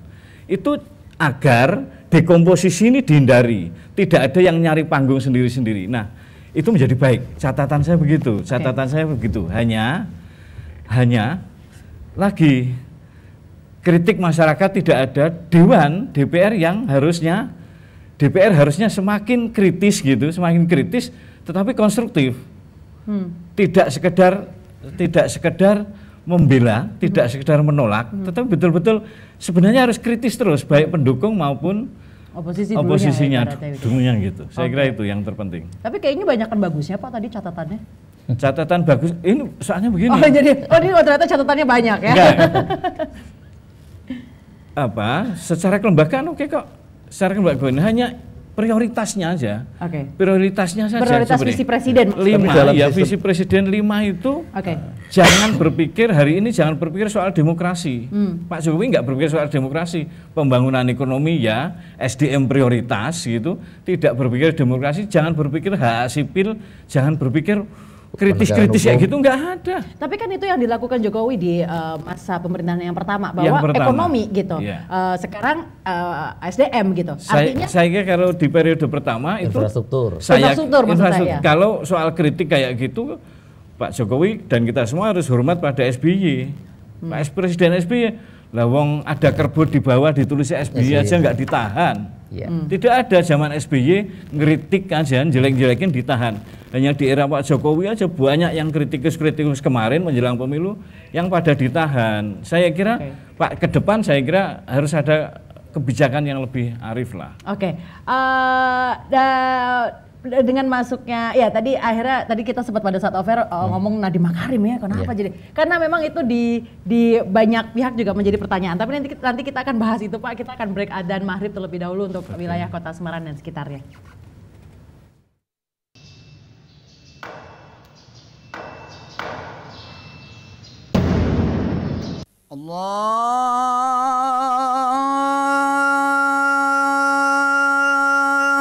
[SPEAKER 6] Itu agar dekomposisi ini dihindari, tidak ada yang nyari panggung sendiri-sendiri. Nah, itu menjadi baik. Catatan saya begitu, catatan okay. saya begitu. Hanya hanya lagi kritik masyarakat tidak ada dewan DPR yang harusnya DPR harusnya semakin kritis gitu, semakin kritis, tetapi konstruktif. Hmm. Tidak sekedar tidak sekedar membela, hmm. tidak sekedar menolak, hmm. tetapi betul-betul sebenarnya harus kritis terus, baik pendukung maupun
[SPEAKER 1] Oposisi
[SPEAKER 2] dulunya oposisinya ya,
[SPEAKER 6] dulunya gitu. Okay. Saya kira itu yang terpenting.
[SPEAKER 1] Tapi kayaknya banyak kan bagusnya Pak tadi catatannya.
[SPEAKER 6] Catatan bagus. Ini soalnya begini. Oh jadi
[SPEAKER 1] oh ini ternyata catatannya banyak ya. Enggak.
[SPEAKER 6] apa? Secara kelembagaan oke okay kok secara ini hanya prioritasnya aja. Oke. Okay. Prioritasnya saja. Prioritas sebenernya. visi presiden. Lima, ya visi presiden lima itu. Oke. Okay. Eh, jangan berpikir hari ini jangan berpikir soal demokrasi. Hmm. Pak Jokowi nggak berpikir soal demokrasi, pembangunan ekonomi ya, SDM prioritas gitu. Tidak berpikir demokrasi, jangan berpikir hak sipil, jangan berpikir kritis-kritis kayak gitu nggak
[SPEAKER 1] ada. Tapi kan itu yang dilakukan Jokowi di uh, masa pemerintahan yang pertama bahwa yang pertama. ekonomi gitu. Iya. Uh, sekarang uh, eh, SDM gitu. Saya, Artinya saya
[SPEAKER 6] kira kalau di periode pertama itu infrastruktur. Saya, infrastruktur, infrastruktur saya. Kalau soal kritik kayak gitu Pak Jokowi dan kita semua harus hormat pada SBY. Hmm. Pak Presiden SBY lah wong ada kerbau di bawah ditulis SBY, SBY aja nggak ditahan Ya. Hmm. Tidak ada zaman SBY ngeritik kajian jelek-jelekin ditahan. Hanya di era Pak Jokowi aja banyak yang kritikus-kritikus kemarin menjelang pemilu yang pada ditahan. Saya kira okay. Pak ke depan saya kira harus ada kebijakan yang lebih arif lah.
[SPEAKER 1] Oke. Okay. Uh, eh, dengan masuknya ya tadi akhirnya tadi kita sempat pada saat over oh, hmm. ngomong Nadiem Makarim ya kenapa yeah. jadi karena memang itu di di banyak pihak juga menjadi pertanyaan tapi nanti nanti kita akan bahas itu Pak kita akan break adzan maghrib terlebih dahulu untuk okay. wilayah Kota Semarang dan sekitarnya.
[SPEAKER 3] Allah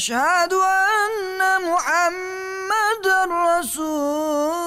[SPEAKER 3] أشهد أن محمد رسول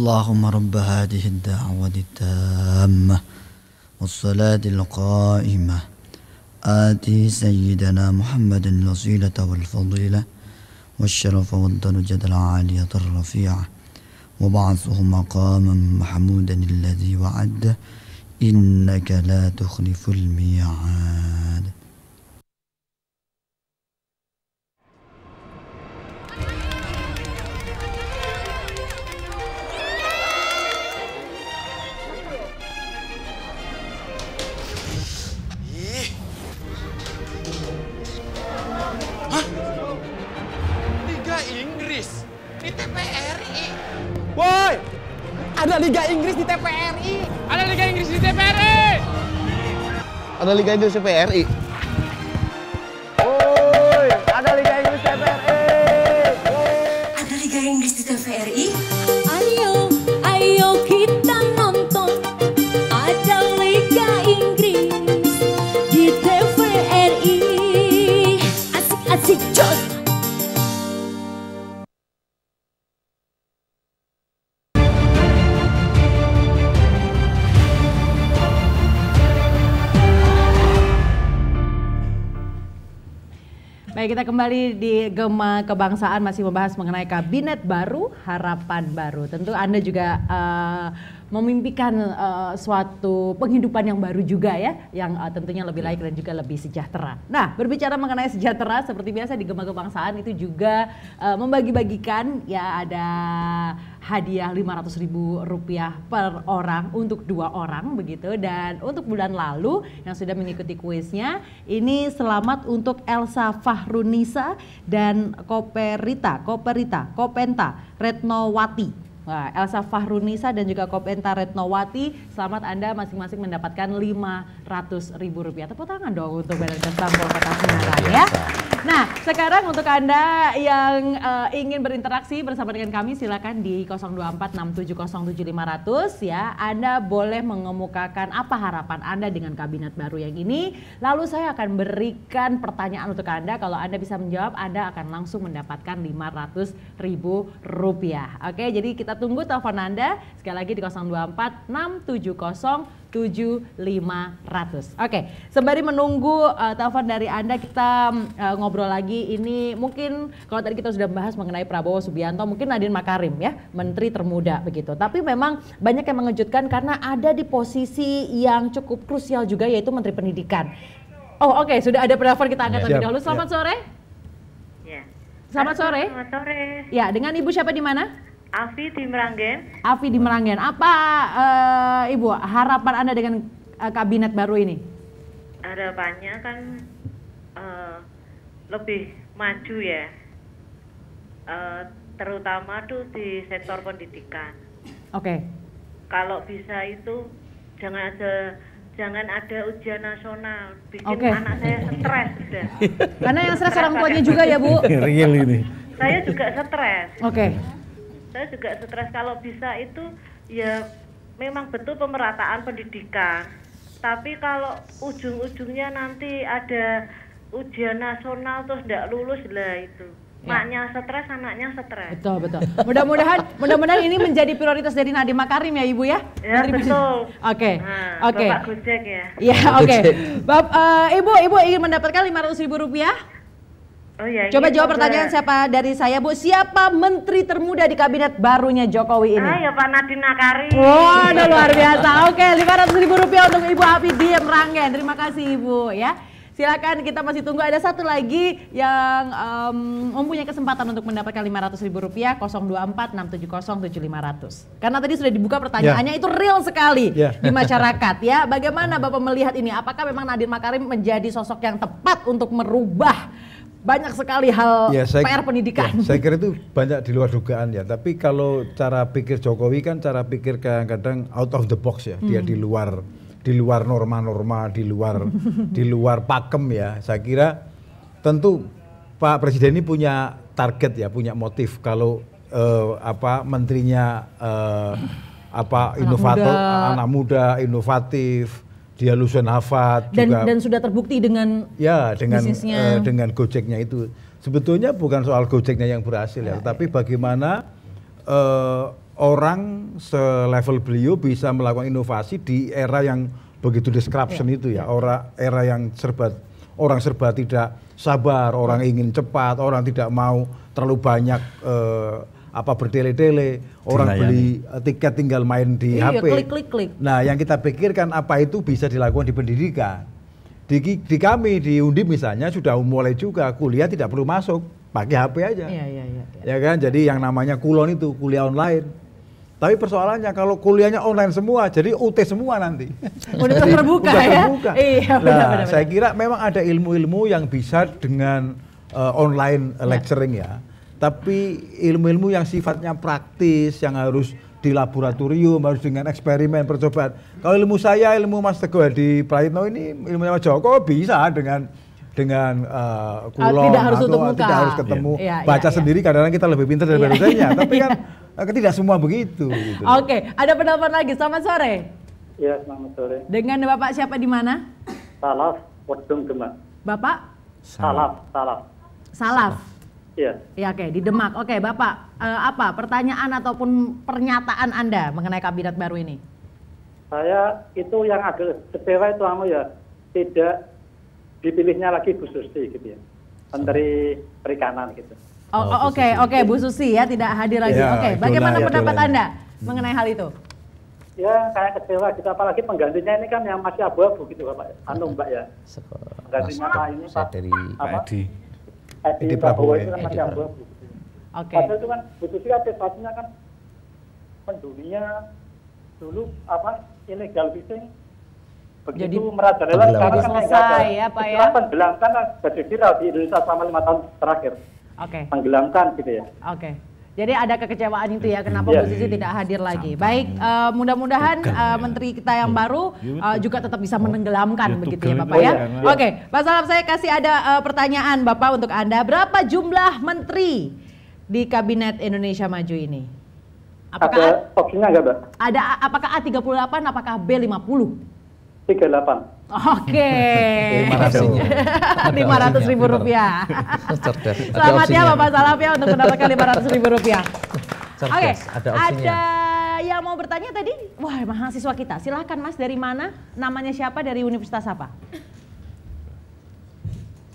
[SPEAKER 9] اللهم رب هذه الدعوة
[SPEAKER 2] التامة والصلاة القائمة آتي سيدنا محمد الوسيلة والفضيلة والشرف والدرجة العالية الرفيعة وبعثه مقاما محمودا الذي وعده إنك لا تخلف الميعاد
[SPEAKER 10] Inggris di TPRI.
[SPEAKER 2] Woi, ada Liga Inggris di TPRI. Ada Liga Inggris di TPRI.
[SPEAKER 6] Ada Liga Inggris di TPRI.
[SPEAKER 1] Baik, kita kembali di Gema Kebangsaan masih membahas mengenai kabinet baru, harapan baru. Tentu Anda juga uh, memimpikan uh, suatu penghidupan yang baru juga ya, yang uh, tentunya lebih layak dan juga lebih sejahtera. Nah, berbicara mengenai sejahtera, seperti biasa di Gemah Kebangsaan itu juga uh, membagi-bagikan ya ada hadiah lima ratus ribu rupiah per orang untuk dua orang begitu dan untuk bulan lalu yang sudah mengikuti kuisnya ini selamat untuk Elsa Fahrunisa dan Koperita, Koperita, Kopenta, Retnowati Wah, Elsa Fahrunisa dan juga Kopenta Retnowati, selamat Anda masing-masing mendapatkan 500 ribu rupiah. Tepuk tangan dong untuk Badan Kesempatan Kota Semarang ya. Nah, sekarang untuk Anda yang uh, ingin berinteraksi bersama dengan kami silakan di 0246707500 ya. Anda boleh mengemukakan apa harapan Anda dengan kabinet baru yang ini. Lalu saya akan berikan pertanyaan untuk Anda. Kalau Anda bisa menjawab, Anda akan langsung mendapatkan 500 ribu rupiah. Oke, jadi kita tunggu telepon Anda sekali lagi di 024 7500. Oke, okay. sembari menunggu uh, telepon dari Anda kita uh, ngobrol lagi ini mungkin kalau tadi kita sudah membahas mengenai Prabowo Subianto, mungkin Nadine Makarim ya, menteri termuda begitu. Tapi memang banyak yang mengejutkan karena ada di posisi yang cukup krusial juga yaitu menteri pendidikan. Oh, oke, okay. sudah ada penelpon kita angkat ya, terlebih dahulu. Selamat ya. sore.
[SPEAKER 10] Ya. Selamat sore. Selamat
[SPEAKER 1] sore. Ya, dengan Ibu siapa di mana? Afi di Meranggen. Afi di Meranggen. Apa uh, Ibu harapan Anda dengan uh, kabinet baru ini? Harapannya kan uh, lebih maju ya. Uh, terutama tuh di sektor pendidikan. Oke. Okay. Kalau bisa
[SPEAKER 10] itu jangan ada jangan ada ujian nasional bikin okay. anak saya
[SPEAKER 1] stres sudah.
[SPEAKER 6] Karena yang stres orang tuanya juga ya, Bu. Real ini. Saya
[SPEAKER 1] juga stres. Oke. Okay saya juga stres kalau bisa itu ya memang betul pemerataan pendidikan tapi kalau ujung-ujungnya nanti ada ujian nasional terus tidak lulus lah itu ya. maknya stres anaknya stres betul betul mudah-mudahan mudah-mudahan ini menjadi prioritas dari Nadiem Makarim ya ibu ya, ya Menteri betul oke okay. nah, oke okay. Bapak Gojek ya Iya, oke okay. uh, eh, ibu ibu ingin mendapatkan lima ratus ribu rupiah Oh, iya, Coba iya, jawab pertanyaan siapa dari saya, Bu. Siapa menteri termuda di kabinet barunya Jokowi ini? Ah, ya Pak Nadine Nakari. Wah, wow, luar biasa. Oke, okay, 500 ribu rupiah untuk Ibu Api Diem rangen. Terima kasih Ibu ya. Silakan kita masih tunggu ada satu lagi yang um, mempunyai kesempatan untuk mendapatkan 500 ribu rupiah 024 670 7500. Karena tadi sudah dibuka pertanyaannya ya. itu real sekali
[SPEAKER 4] ya. di masyarakat
[SPEAKER 1] ya. Bagaimana Bapak melihat ini? Apakah memang Nadine Makarim menjadi sosok yang tepat untuk merubah banyak sekali hal ya, saya, PR pendidikan. Ya, saya
[SPEAKER 4] kira itu banyak di luar dugaan ya. Tapi kalau cara pikir Jokowi kan cara pikir kadang-kadang out of the box ya. Hmm. Dia di luar di luar norma-norma, di luar di luar pakem ya. Saya kira tentu Pak Presiden ini punya target ya, punya motif kalau uh, apa menterinya uh, apa inovator anak muda, inovatif dia lulusan Harvard dan, juga dan
[SPEAKER 1] sudah terbukti dengan
[SPEAKER 4] ya dengan Uh, dengan Gojeknya itu sebetulnya bukan soal Gojeknya yang berhasil ya, ya tapi ya. bagaimana uh, orang selevel beliau bisa melakukan inovasi di era yang begitu disruption ya. itu ya, ya. orang era yang serba orang serba tidak sabar orang ya. ingin cepat orang tidak mau terlalu banyak uh, apa berdele-dele orang beli eh, tiket tinggal main di iya, HP. Klik, klik, klik. Nah, yang kita pikirkan apa itu bisa dilakukan di pendidikan. Di, di kami di Undip misalnya sudah mulai juga kuliah tidak perlu masuk, pakai HP aja. Iya, iya, iya. Ya kan? Jadi yang namanya kulon itu kuliah online. Tapi persoalannya kalau kuliahnya online semua, jadi UT semua nanti. Udah terbuka ya. Iya, benar, nah, benar, saya kira memang ada ilmu-ilmu yang bisa dengan uh, online lecturing ya. ya tapi ilmu-ilmu yang sifatnya praktis yang harus di laboratorium harus dengan eksperimen percobaan kalau ilmu saya ilmu Mas Teguh di Prayitno ini ilmunya Mas Joko bisa dengan dengan uh, kulon tidak harus atau muka. tidak harus ketemu ya, ya, baca ya, sendiri kadang-kadang kita lebih pintar iya. daripada ya, tapi kan iya. eh, tidak semua begitu gitu.
[SPEAKER 1] oke ada pendapat lagi selamat sore
[SPEAKER 4] ya selamat sore
[SPEAKER 1] dengan bapak siapa di mana
[SPEAKER 4] Salaf Wedung gemak
[SPEAKER 1] Bapak
[SPEAKER 2] Salaf Salaf Salaf ya.
[SPEAKER 1] Ya oke, okay, di Demak. Oke, okay, Bapak, uh, apa pertanyaan ataupun pernyataan Anda mengenai kabinet baru ini?
[SPEAKER 5] Saya itu yang agak kecewa itu kamu ya, tidak dipilihnya lagi
[SPEAKER 6] Bu Susi gitu ya. Menteri Perikanan gitu.
[SPEAKER 1] Oh, oh, oh, oke, oh, oke, okay, okay, Bu Susi ya tidak hadir lagi. Ya, oke, okay. bagaimana ya, pendapat ya. Anda hmm. mengenai hal itu?
[SPEAKER 5] Ya, saya kecewa gitu apalagi penggantinya ini kan yang masih abu-abu gitu Bapak. Ya. Anu Mbak ya. Penggantinya apa ini Pak
[SPEAKER 6] dari apa? Adi. Edi Prabowo ya, itu kan masih abu-abu. Oke. Padahal itu kan
[SPEAKER 8] Bu Susi kan mendunia dulu apa illegal fishing
[SPEAKER 5] begitu Jadi, merajalela sekarang kan selesai ya Pak ya.
[SPEAKER 6] kan jadi viral di Indonesia selama lima tahun terakhir. Oke. Okay. Penggelamkan gitu ya.
[SPEAKER 1] Oke. Okay. Jadi ada kekecewaan itu ya kenapa yeah. Bu tidak hadir lagi. Baik, uh, mudah-mudahan uh, menteri kita yang iya. baru uh, juga tetap bisa oh, menenggelamkan iya, begitu ya Bapak ya. ya. Oke, okay. Pak Salam saya kasih ada uh, pertanyaan Bapak untuk Anda. Berapa jumlah menteri di kabinet Indonesia Maju ini?
[SPEAKER 6] Apakah ada A, nggak,
[SPEAKER 1] Ada apakah A38 apakah B50?
[SPEAKER 4] 38.
[SPEAKER 1] Oke. Lima ratus ribu rupiah.
[SPEAKER 5] Selamat ya Bapak
[SPEAKER 1] Salaf ya untuk mendapatkan lima ratus ribu rupiah.
[SPEAKER 5] Oke. Ada, ada
[SPEAKER 1] yang mau bertanya tadi? Wah mahasiswa kita. Silahkan Mas dari mana? Namanya siapa? Dari universitas apa?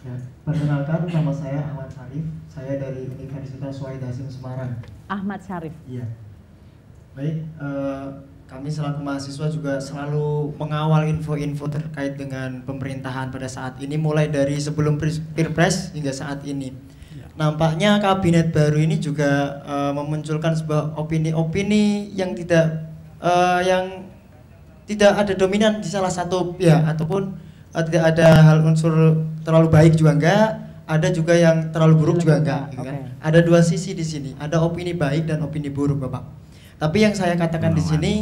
[SPEAKER 9] Ya, perkenalkan nama saya Ahmad Sharif Saya dari Universitas Suhaid Semarang.
[SPEAKER 1] Ahmad Syarif.
[SPEAKER 9] Iya. Baik. Uh, kami selaku mahasiswa juga selalu mengawal info-info terkait dengan pemerintahan pada saat ini mulai dari sebelum pilpres hingga saat ini. Ya. Nampaknya kabinet baru ini juga uh, memunculkan sebuah opini-opini yang tidak uh, yang tidak ada dominan di salah satu ya, ataupun uh, tidak ada hal unsur terlalu baik juga enggak, ada juga yang terlalu buruk juga enggak. Gitu kan. Okay. Ada dua sisi di sini, ada opini baik dan opini buruk, Bapak. Tapi yang saya katakan di sini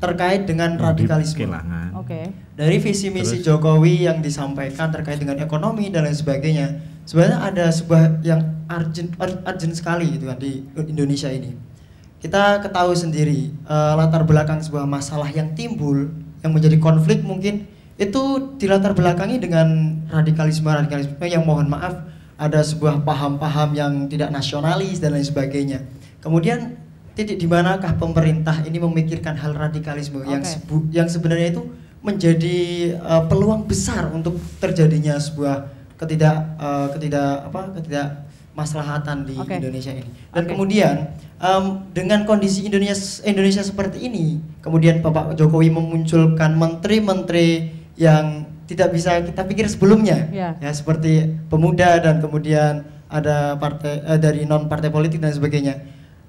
[SPEAKER 9] terkait dengan radikalisme. Oke. Okay. Dari visi misi Terus. Jokowi yang disampaikan terkait dengan ekonomi dan lain sebagainya, sebenarnya ada sebuah yang urgent, urgent sekali gitu kan di Indonesia ini. Kita ketahui sendiri uh, latar belakang sebuah masalah yang timbul yang menjadi konflik mungkin itu dilatar belakangi dengan radikalisme radikalisme yang mohon maaf ada sebuah paham-paham yang tidak nasionalis dan lain sebagainya. Kemudian titik di manakah pemerintah ini memikirkan hal radikalisme okay. yang sebu yang sebenarnya itu menjadi uh, peluang besar untuk terjadinya sebuah ketidak uh, ketidak apa ketidak maslahatan di okay. Indonesia ini. Dan okay. kemudian um, dengan kondisi Indonesia Indonesia seperti ini, kemudian Bapak Jokowi memunculkan menteri-menteri yang tidak bisa kita pikir sebelumnya, yeah. ya seperti pemuda dan kemudian ada partai uh, dari non partai politik dan sebagainya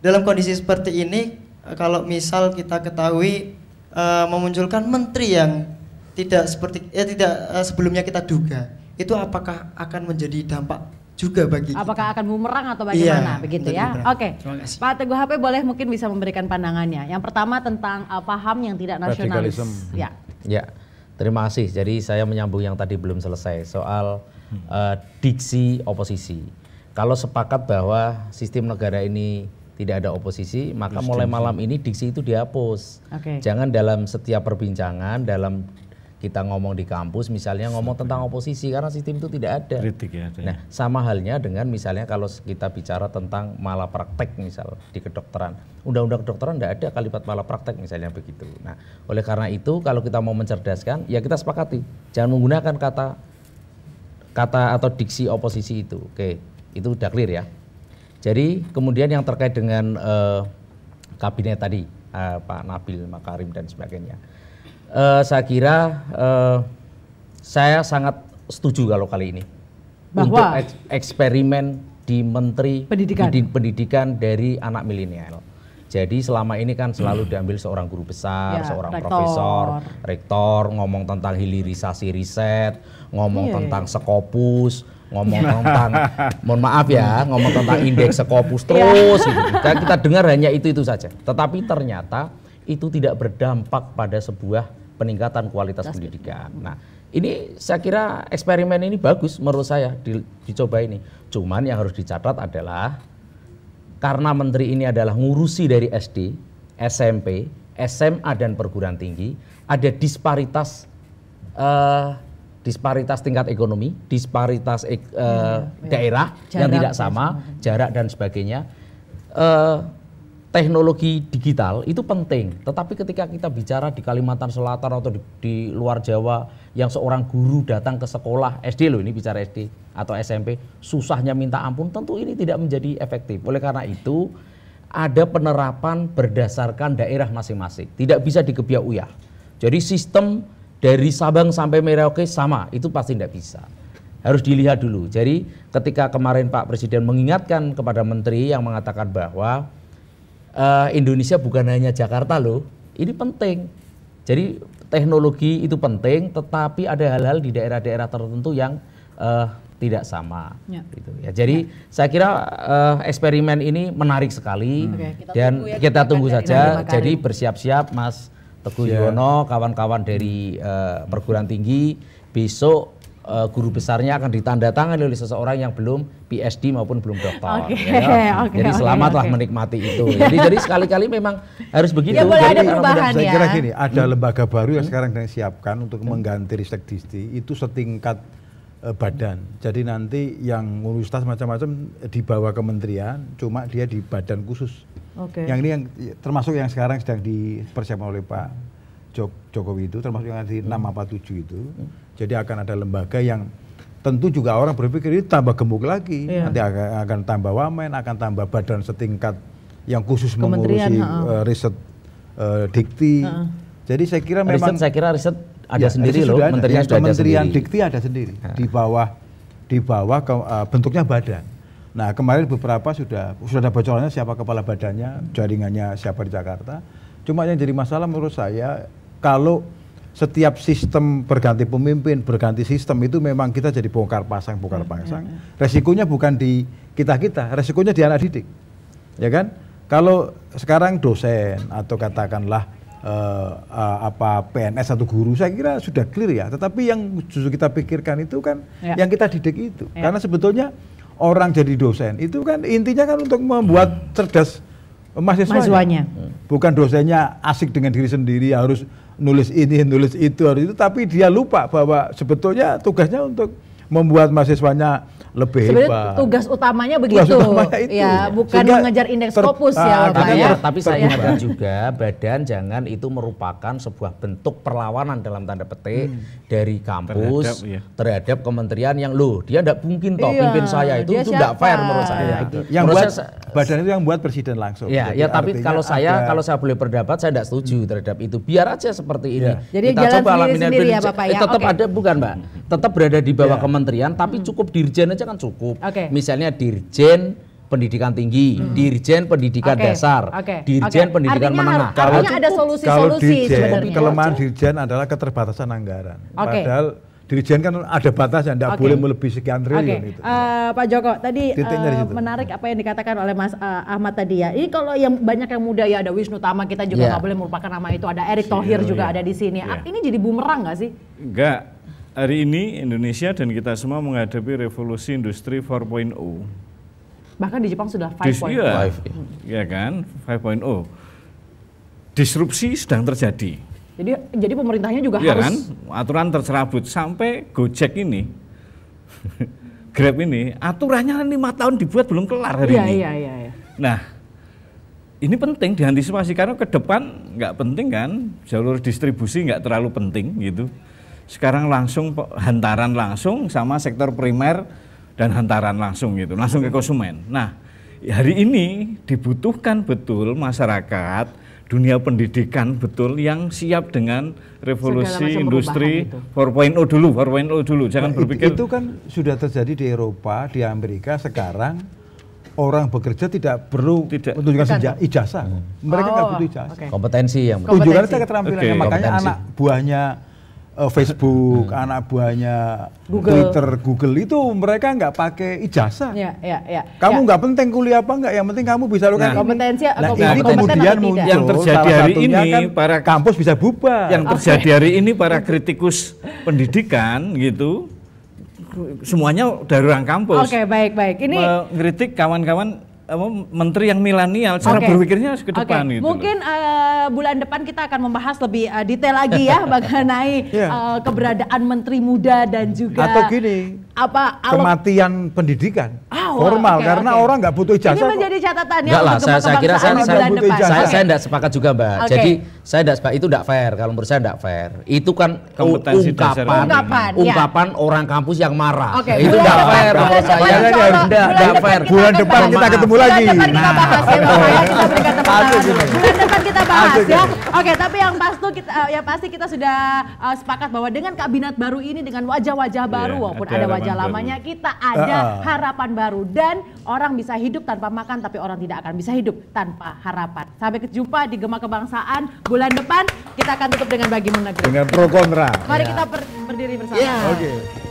[SPEAKER 9] dalam kondisi seperti ini eh, kalau misal kita ketahui e, memunculkan menteri yang tidak seperti ya tidak sebelumnya kita duga itu apakah akan menjadi dampak juga bagi apakah
[SPEAKER 1] kita. akan bumerang atau bagaimana iya, begitu ya oke Pak Teguh HP boleh mungkin bisa memberikan pandangannya yang pertama tentang uh, paham yang tidak nasionalis hmm. ya
[SPEAKER 5] ya terima kasih jadi saya menyambung yang tadi belum selesai soal uh, diksi oposisi kalau sepakat bahwa sistem negara ini tidak ada oposisi, maka Just mulai malam ini diksi itu dihapus. Okay. Jangan dalam setiap perbincangan, dalam kita ngomong di kampus misalnya ngomong tentang oposisi karena sistem itu tidak ada. Kritik ya. Nah, ya. sama halnya dengan misalnya kalau kita bicara tentang malapraktek misal di kedokteran. Undang-undang kedokteran tidak ada kalimat malapraktek misalnya begitu. Nah, oleh karena itu kalau kita mau mencerdaskan ya kita sepakati jangan menggunakan kata kata atau diksi oposisi itu. Oke, itu udah clear ya. Jadi kemudian yang terkait dengan uh, kabinet tadi uh, Pak Nabil Makarim dan sebagainya, uh, saya kira uh, saya sangat setuju kalau kali ini Bahwa? untuk eks eksperimen di Menteri Pendidikan, pendidikan dari anak milenial. Jadi selama ini kan selalu hmm. diambil seorang guru besar, ya, seorang rektor. profesor, rektor, ngomong tentang hilirisasi riset, ngomong yeah. Iya, tentang iya. sekopus, ngomong nah. tentang mohon maaf ya ngomong tentang indeks sekopus iya. terus gitu. Dan kita dengar hanya itu itu saja tetapi ternyata itu tidak berdampak pada sebuah peningkatan kualitas pendidikan nah ini saya kira eksperimen ini bagus menurut saya di, dicoba ini cuman yang harus dicatat adalah karena menteri ini adalah ngurusi dari SD SMP SMA dan perguruan tinggi ada disparitas uh, disparitas tingkat ekonomi, disparitas ek, uh, ya. daerah jarak, yang tidak sama, jarak dan sebagainya. Uh, teknologi digital itu penting, tetapi ketika kita bicara di Kalimantan Selatan atau di, di luar Jawa yang seorang guru datang ke sekolah SD loh ini bicara SD atau SMP susahnya minta ampun, tentu ini tidak menjadi efektif. Oleh karena itu ada penerapan berdasarkan daerah masing-masing, tidak bisa dikebiak uyah. Jadi sistem dari Sabang sampai Merauke sama, itu pasti tidak bisa. Harus dilihat dulu. Jadi ketika kemarin Pak Presiden mengingatkan kepada Menteri yang mengatakan bahwa uh, Indonesia bukan hanya Jakarta loh, ini penting. Jadi teknologi itu penting, tetapi ada hal-hal di daerah-daerah tertentu yang uh, tidak sama. Ya. Gitu ya. Jadi ya. saya kira uh, eksperimen ini menarik sekali hmm. Oke, kita dan tunggu ya, kita, kita tunggu saja. Jadi bersiap-siap Mas Teguh yeah. Yono, kawan-kawan dari uh, perguruan tinggi, besok uh, guru besarnya akan ditandatangani oleh seseorang yang belum PhD maupun belum doktor. Okay, ya. Kan? okay, jadi selamatlah okay. menikmati
[SPEAKER 4] itu. jadi jadi
[SPEAKER 5] sekali-kali memang harus ya, begitu. Ya, jadi, ada perubahan ya. Saya kira gini,
[SPEAKER 4] ada hmm. lembaga baru yang hmm? sekarang siapkan untuk hmm. mengganti riset Disti itu setingkat eh, badan. Jadi nanti yang ngurus tas macam-macam dibawa kementerian, cuma dia di badan khusus Okay. Yang ini yang termasuk yang sekarang sedang dipersiapkan oleh Pak Jokowi itu termasuk yang di enam hmm. apa tujuh itu. Hmm. Jadi akan ada lembaga yang tentu juga orang berpikir ini tambah gemuk lagi, yeah. nanti akan, akan tambah wamen, akan tambah badan setingkat yang khusus mengurusi uh, riset uh, dikti. Uh. Jadi saya kira memang riset, saya kira riset ada ya, sendiri loh, menterinya sudah ada, ya, sendiri. dikti ada sendiri uh. di bawah di bawah ke, uh, bentuknya badan. Nah kemarin beberapa sudah sudah ada bocorannya siapa kepala badannya, jaringannya siapa di Jakarta. Cuma yang jadi masalah menurut saya kalau setiap sistem berganti pemimpin, berganti sistem itu memang kita jadi bongkar pasang, bongkar hmm, pasang. Hmm, hmm. Resikonya bukan di kita-kita, resikonya di anak didik. Ya kan? Kalau sekarang dosen atau katakanlah uh, uh, apa PNS atau guru saya kira sudah clear ya. Tetapi yang justru kita pikirkan itu kan ya. yang kita didik itu. Ya. Karena sebetulnya orang jadi dosen itu kan intinya kan untuk membuat cerdas mahasiswanya, mahasiswanya. bukan dosennya asik dengan diri sendiri harus nulis ini nulis itu harus itu tapi dia lupa bahwa sebetulnya tugasnya untuk membuat mahasiswanya lebih Sebenarnya
[SPEAKER 1] tugas utamanya begitu. Tugas utamanya itu. Ya, bukan Sehingga mengejar indeks ter, kopus ah, ya, ya ya. tapi saya ingatkan
[SPEAKER 5] juga badan jangan itu merupakan sebuah bentuk perlawanan dalam tanda petik hmm. dari kampus terhadap, ya. terhadap kementerian yang loh dia tidak mungkin toh iya, pimpin saya itu itu tidak fair menurut saya. Ya, Yang menurut buat saya,
[SPEAKER 4] badan itu yang buat presiden
[SPEAKER 5] langsung. Ya, ya tapi kalau saya kalau saya boleh berdapat saya tidak setuju hmm. terhadap itu. Biar aja seperti ini. Iya. Jadi Kita coba sendiri, sendiri ya Bapak eh, ya. tetap ada bukan Mbak? Tetap berada di bawah iya. kementerian tapi hmm. cukup dirjen aja saja kan cukup. Okay. Misalnya dirjen pendidikan tinggi, hmm. dirjen pendidikan okay. dasar, okay. dirjen okay. pendidikan artinya, menengah. Kalau artinya ada solusi-solusi dirjen, kelemahan
[SPEAKER 4] dirjen adalah keterbatasan anggaran. Okay. Padahal dirjen kan ada batasnya, tidak okay. boleh melebihi sekian triliun okay. itu.
[SPEAKER 1] Uh, Pak Joko, tadi uh, menarik apa yang dikatakan oleh Mas uh, Ahmad tadi ya. Ini kalau yang banyak yang muda ya ada Wisnu Tama kita juga iya. nggak yeah. boleh melupakan nama itu, ada Erick Thohir yeah, juga yeah. ada di sini. Yeah. Iya. Ini jadi bumerang nggak sih?
[SPEAKER 6] Enggak Hari ini Indonesia dan kita semua menghadapi revolusi industri 4.0.
[SPEAKER 1] Bahkan di Jepang sudah 5.0. Iya,
[SPEAKER 6] ya kan? 5.0. Disrupsi sedang terjadi. Jadi jadi pemerintahnya juga ya harus kan? aturan tercerabut sampai Gojek ini. Grab ini aturannya lima tahun dibuat belum kelar hari iya, ini. Iya, iya, iya. Nah, ini penting diantisipasi karena ke depan nggak penting kan jalur distribusi nggak terlalu penting gitu sekarang langsung hantaran langsung sama sektor primer dan hantaran langsung gitu, langsung ke konsumen. Nah, hari ini dibutuhkan betul masyarakat dunia pendidikan betul yang siap dengan revolusi industri 4.0 dulu, 4.0 dulu. Jangan nah, berpikir itu, kan sudah terjadi
[SPEAKER 4] di Eropa, di Amerika sekarang orang bekerja tidak perlu tidak. menunjukkan senja, ijazah. Hmm. Mereka nggak oh, butuh ijazah. Okay. Kompetensi yang betul. Tunjukkan keterampilannya. Okay. Makanya Kompetensi. anak buahnya uh, Facebook, hmm. anak buahnya Google. Twitter, Google itu mereka nggak pakai ijazah.
[SPEAKER 1] Ya, ya, ya. Kamu ya.
[SPEAKER 4] nggak ya. penting kuliah apa nggak, yang penting kamu bisa lakukan nah, kompetensi. Nah, kompeten ini kemudian muncul yang terjadi hari ini kan
[SPEAKER 6] para kampus bisa
[SPEAKER 4] bubar. Yang terjadi
[SPEAKER 6] okay. hari ini para kritikus pendidikan gitu semuanya dari orang kampus. Oke, okay,
[SPEAKER 1] baik, baik. Ini
[SPEAKER 6] kritik kawan-kawan menteri yang milenial cara okay. berpikirnya ke depan okay. gitu. Mungkin
[SPEAKER 1] uh, bulan depan kita akan membahas lebih uh, detail lagi ya mengenai yeah. Iya. uh, keberadaan menteri muda dan juga atau gini apa
[SPEAKER 4] kematian pendidikan oh, formal okay, karena okay. orang nggak butuh ijazah. Ini menjadi
[SPEAKER 1] catatan ya lah, saya, saya kira saya saya, okay.
[SPEAKER 5] sepakat juga, Mbak. Okay. Jadi saya tidak sepakat itu enggak fair kalau menurut saya enggak fair. Itu kan Kompetensi ungkapan ungkapan, ya. ungkapan orang kampus yang marah. Okay. Itu enggak
[SPEAKER 1] fair. Bulan saya enggak
[SPEAKER 2] fair. Bulan depan kita ketemu lagi. Bulan kita nah. bahas ya,
[SPEAKER 1] Bulan depan kita bahas ya. Oke, tapi yang pasti kita ya pasti kita sudah eh, sepakat bahwa dengan kabinet baru ini dengan wajah-wajah baru iya, walaupun ada wajah aja baru. lamanya kita ada uh, harapan baru dan orang bisa hidup tanpa makan tapi orang tidak akan bisa hidup tanpa harapan. Sampai jumpa di Gema Kebangsaan bulan depan kita akan tutup dengan bagi negeri. Dengan pro
[SPEAKER 6] kontra. Mari yeah. kita
[SPEAKER 1] berdiri bersama. Yeah. Oke.
[SPEAKER 6] Okay.